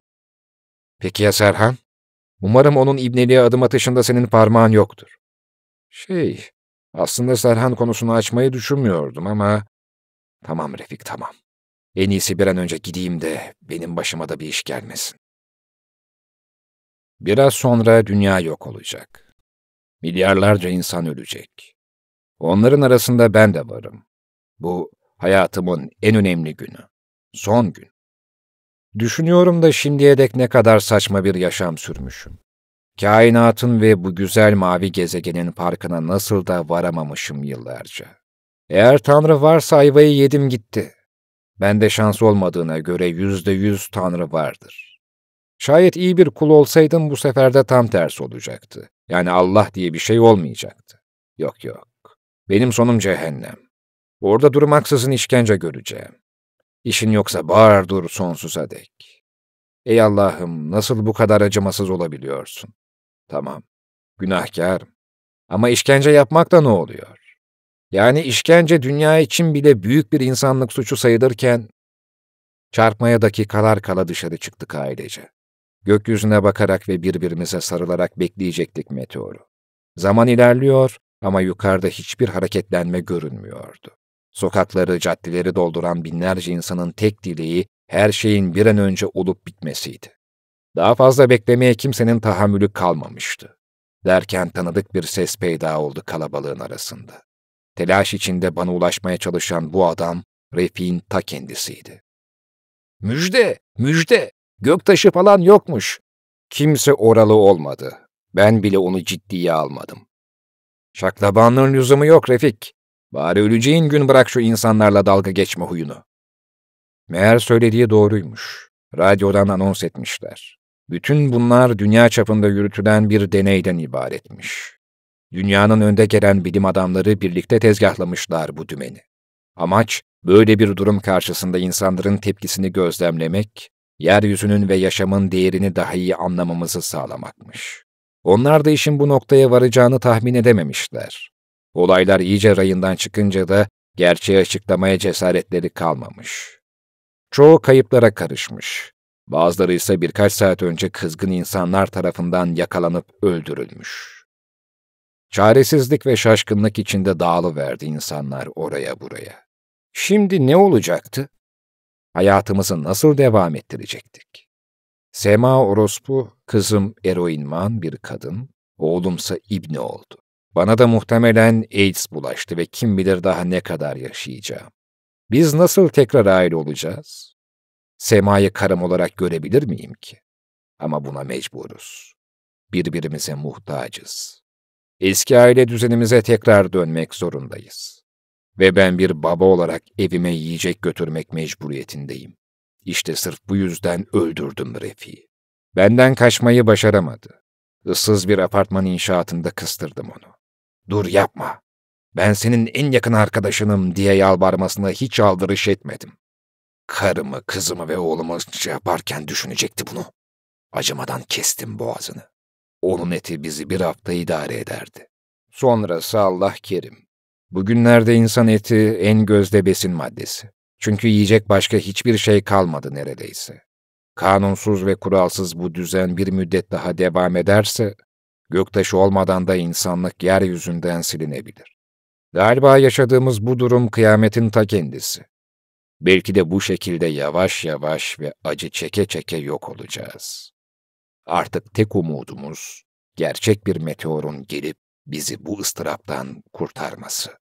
Peki ya Serhan? Umarım onun ibneliğe adım atışında senin parmağın yoktur. Şey, aslında Serhan konusunu açmayı düşünmüyordum ama... Tamam Refik, tamam. En iyisi bir an önce gideyim de benim başıma da bir iş gelmesin. Biraz sonra dünya yok olacak. Milyarlarca insan ölecek. Onların arasında ben de varım. Bu hayatımın en önemli günü. Son gün. Düşünüyorum da şimdiye dek ne kadar saçma bir yaşam sürmüşüm. Kainatın ve bu güzel mavi gezegenin farkına nasıl da varamamışım yıllarca. Eğer Tanrı varsa ayvayı yedim gitti. Ben de şans olmadığına göre yüzde yüz Tanrı vardır. Şayet iyi bir kul olsaydım bu sefer de tam tersi olacaktı. Yani Allah diye bir şey olmayacaktı. Yok yok. Benim sonum cehennem. Orada durmaksızın işkence göreceğim. İşin yoksa bağır dur sonsuza dek. Ey Allah'ım nasıl bu kadar acımasız olabiliyorsun? Tamam, günahkarım. Ama işkence yapmak da ne oluyor? Yani işkence dünya için bile büyük bir insanlık suçu sayılırken, çarpmaya dakikalar kala dışarı çıktık ailece. Gökyüzüne bakarak ve birbirimize sarılarak bekleyecektik meteoru. Zaman ilerliyor ama yukarıda hiçbir hareketlenme görünmüyordu. Sokakları, caddeleri dolduran binlerce insanın tek dileği her şeyin bir an önce olup bitmesiydi. Daha fazla beklemeye kimsenin tahammülü kalmamıştı. Derken tanıdık bir ses peyda oldu kalabalığın arasında. Telaş içinde bana ulaşmaya çalışan bu adam Refik'in ta kendisiydi. Müjde, müjde, Göktaşı falan yokmuş. Kimse oralı olmadı. Ben bile onu ciddiye almadım. Şaklabanlığın lüzumu yok Refik. Bari öleceğin gün bırak şu insanlarla dalga geçme huyunu. Meğer söylediği doğruymuş. Radyodan anons etmişler. Bütün bunlar dünya çapında yürütülen bir deneyden ibaretmiş. Dünyanın önde gelen bilim adamları birlikte tezgahlamışlar bu dümeni. Amaç, böyle bir durum karşısında insanların tepkisini gözlemlemek yeryüzünün ve yaşamın değerini daha iyi anlamamızı sağlamakmış. Onlar da işin bu noktaya varacağını tahmin edememişler. Olaylar iyice rayından çıkınca da gerçeği açıklamaya cesaretleri kalmamış. Çoğu kayıplara karışmış. Bazıları ise birkaç saat önce kızgın insanlar tarafından yakalanıp öldürülmüş. Çaresizlik ve şaşkınlık içinde dağılıverdi insanlar oraya buraya. Şimdi ne olacaktı? hayatımızı nasıl devam ettirecektik? Sema orospu, kızım eroinman bir kadın, oğlumsa İbni oldu. Bana da muhtemelen AIDS bulaştı ve kim bilir daha ne kadar yaşayacağım. Biz nasıl tekrar aile olacağız? Sema'yı karım olarak görebilir miyim ki? Ama buna mecburuz. Birbirimize muhtacız. Eski aile düzenimize tekrar dönmek zorundayız. Ve ben bir baba olarak evime yiyecek götürmek mecburiyetindeyim. İşte sırf bu yüzden öldürdüm Refik'i. Benden kaçmayı başaramadı. Issız bir apartman inşaatında kıstırdım onu. Dur yapma. Ben senin en yakın arkadaşınım diye yalvarmasına hiç aldırış etmedim. Karımı, kızımı ve oğlumu yaparken düşünecekti bunu. Acımadan kestim boğazını. Onun eti bizi bir hafta idare ederdi. Sonrası Allah kerim. Bugünlerde insan eti en gözde besin maddesi. Çünkü yiyecek başka hiçbir şey kalmadı neredeyse. Kanunsuz ve kuralsız bu düzen bir müddet daha devam ederse, göktaşı olmadan da insanlık yeryüzünden silinebilir. Galiba yaşadığımız bu durum kıyametin ta kendisi. Belki de bu şekilde yavaş yavaş ve acı çeke çeke yok olacağız. Artık tek umudumuz gerçek bir meteorun gelip bizi bu ıstıraptan kurtarması.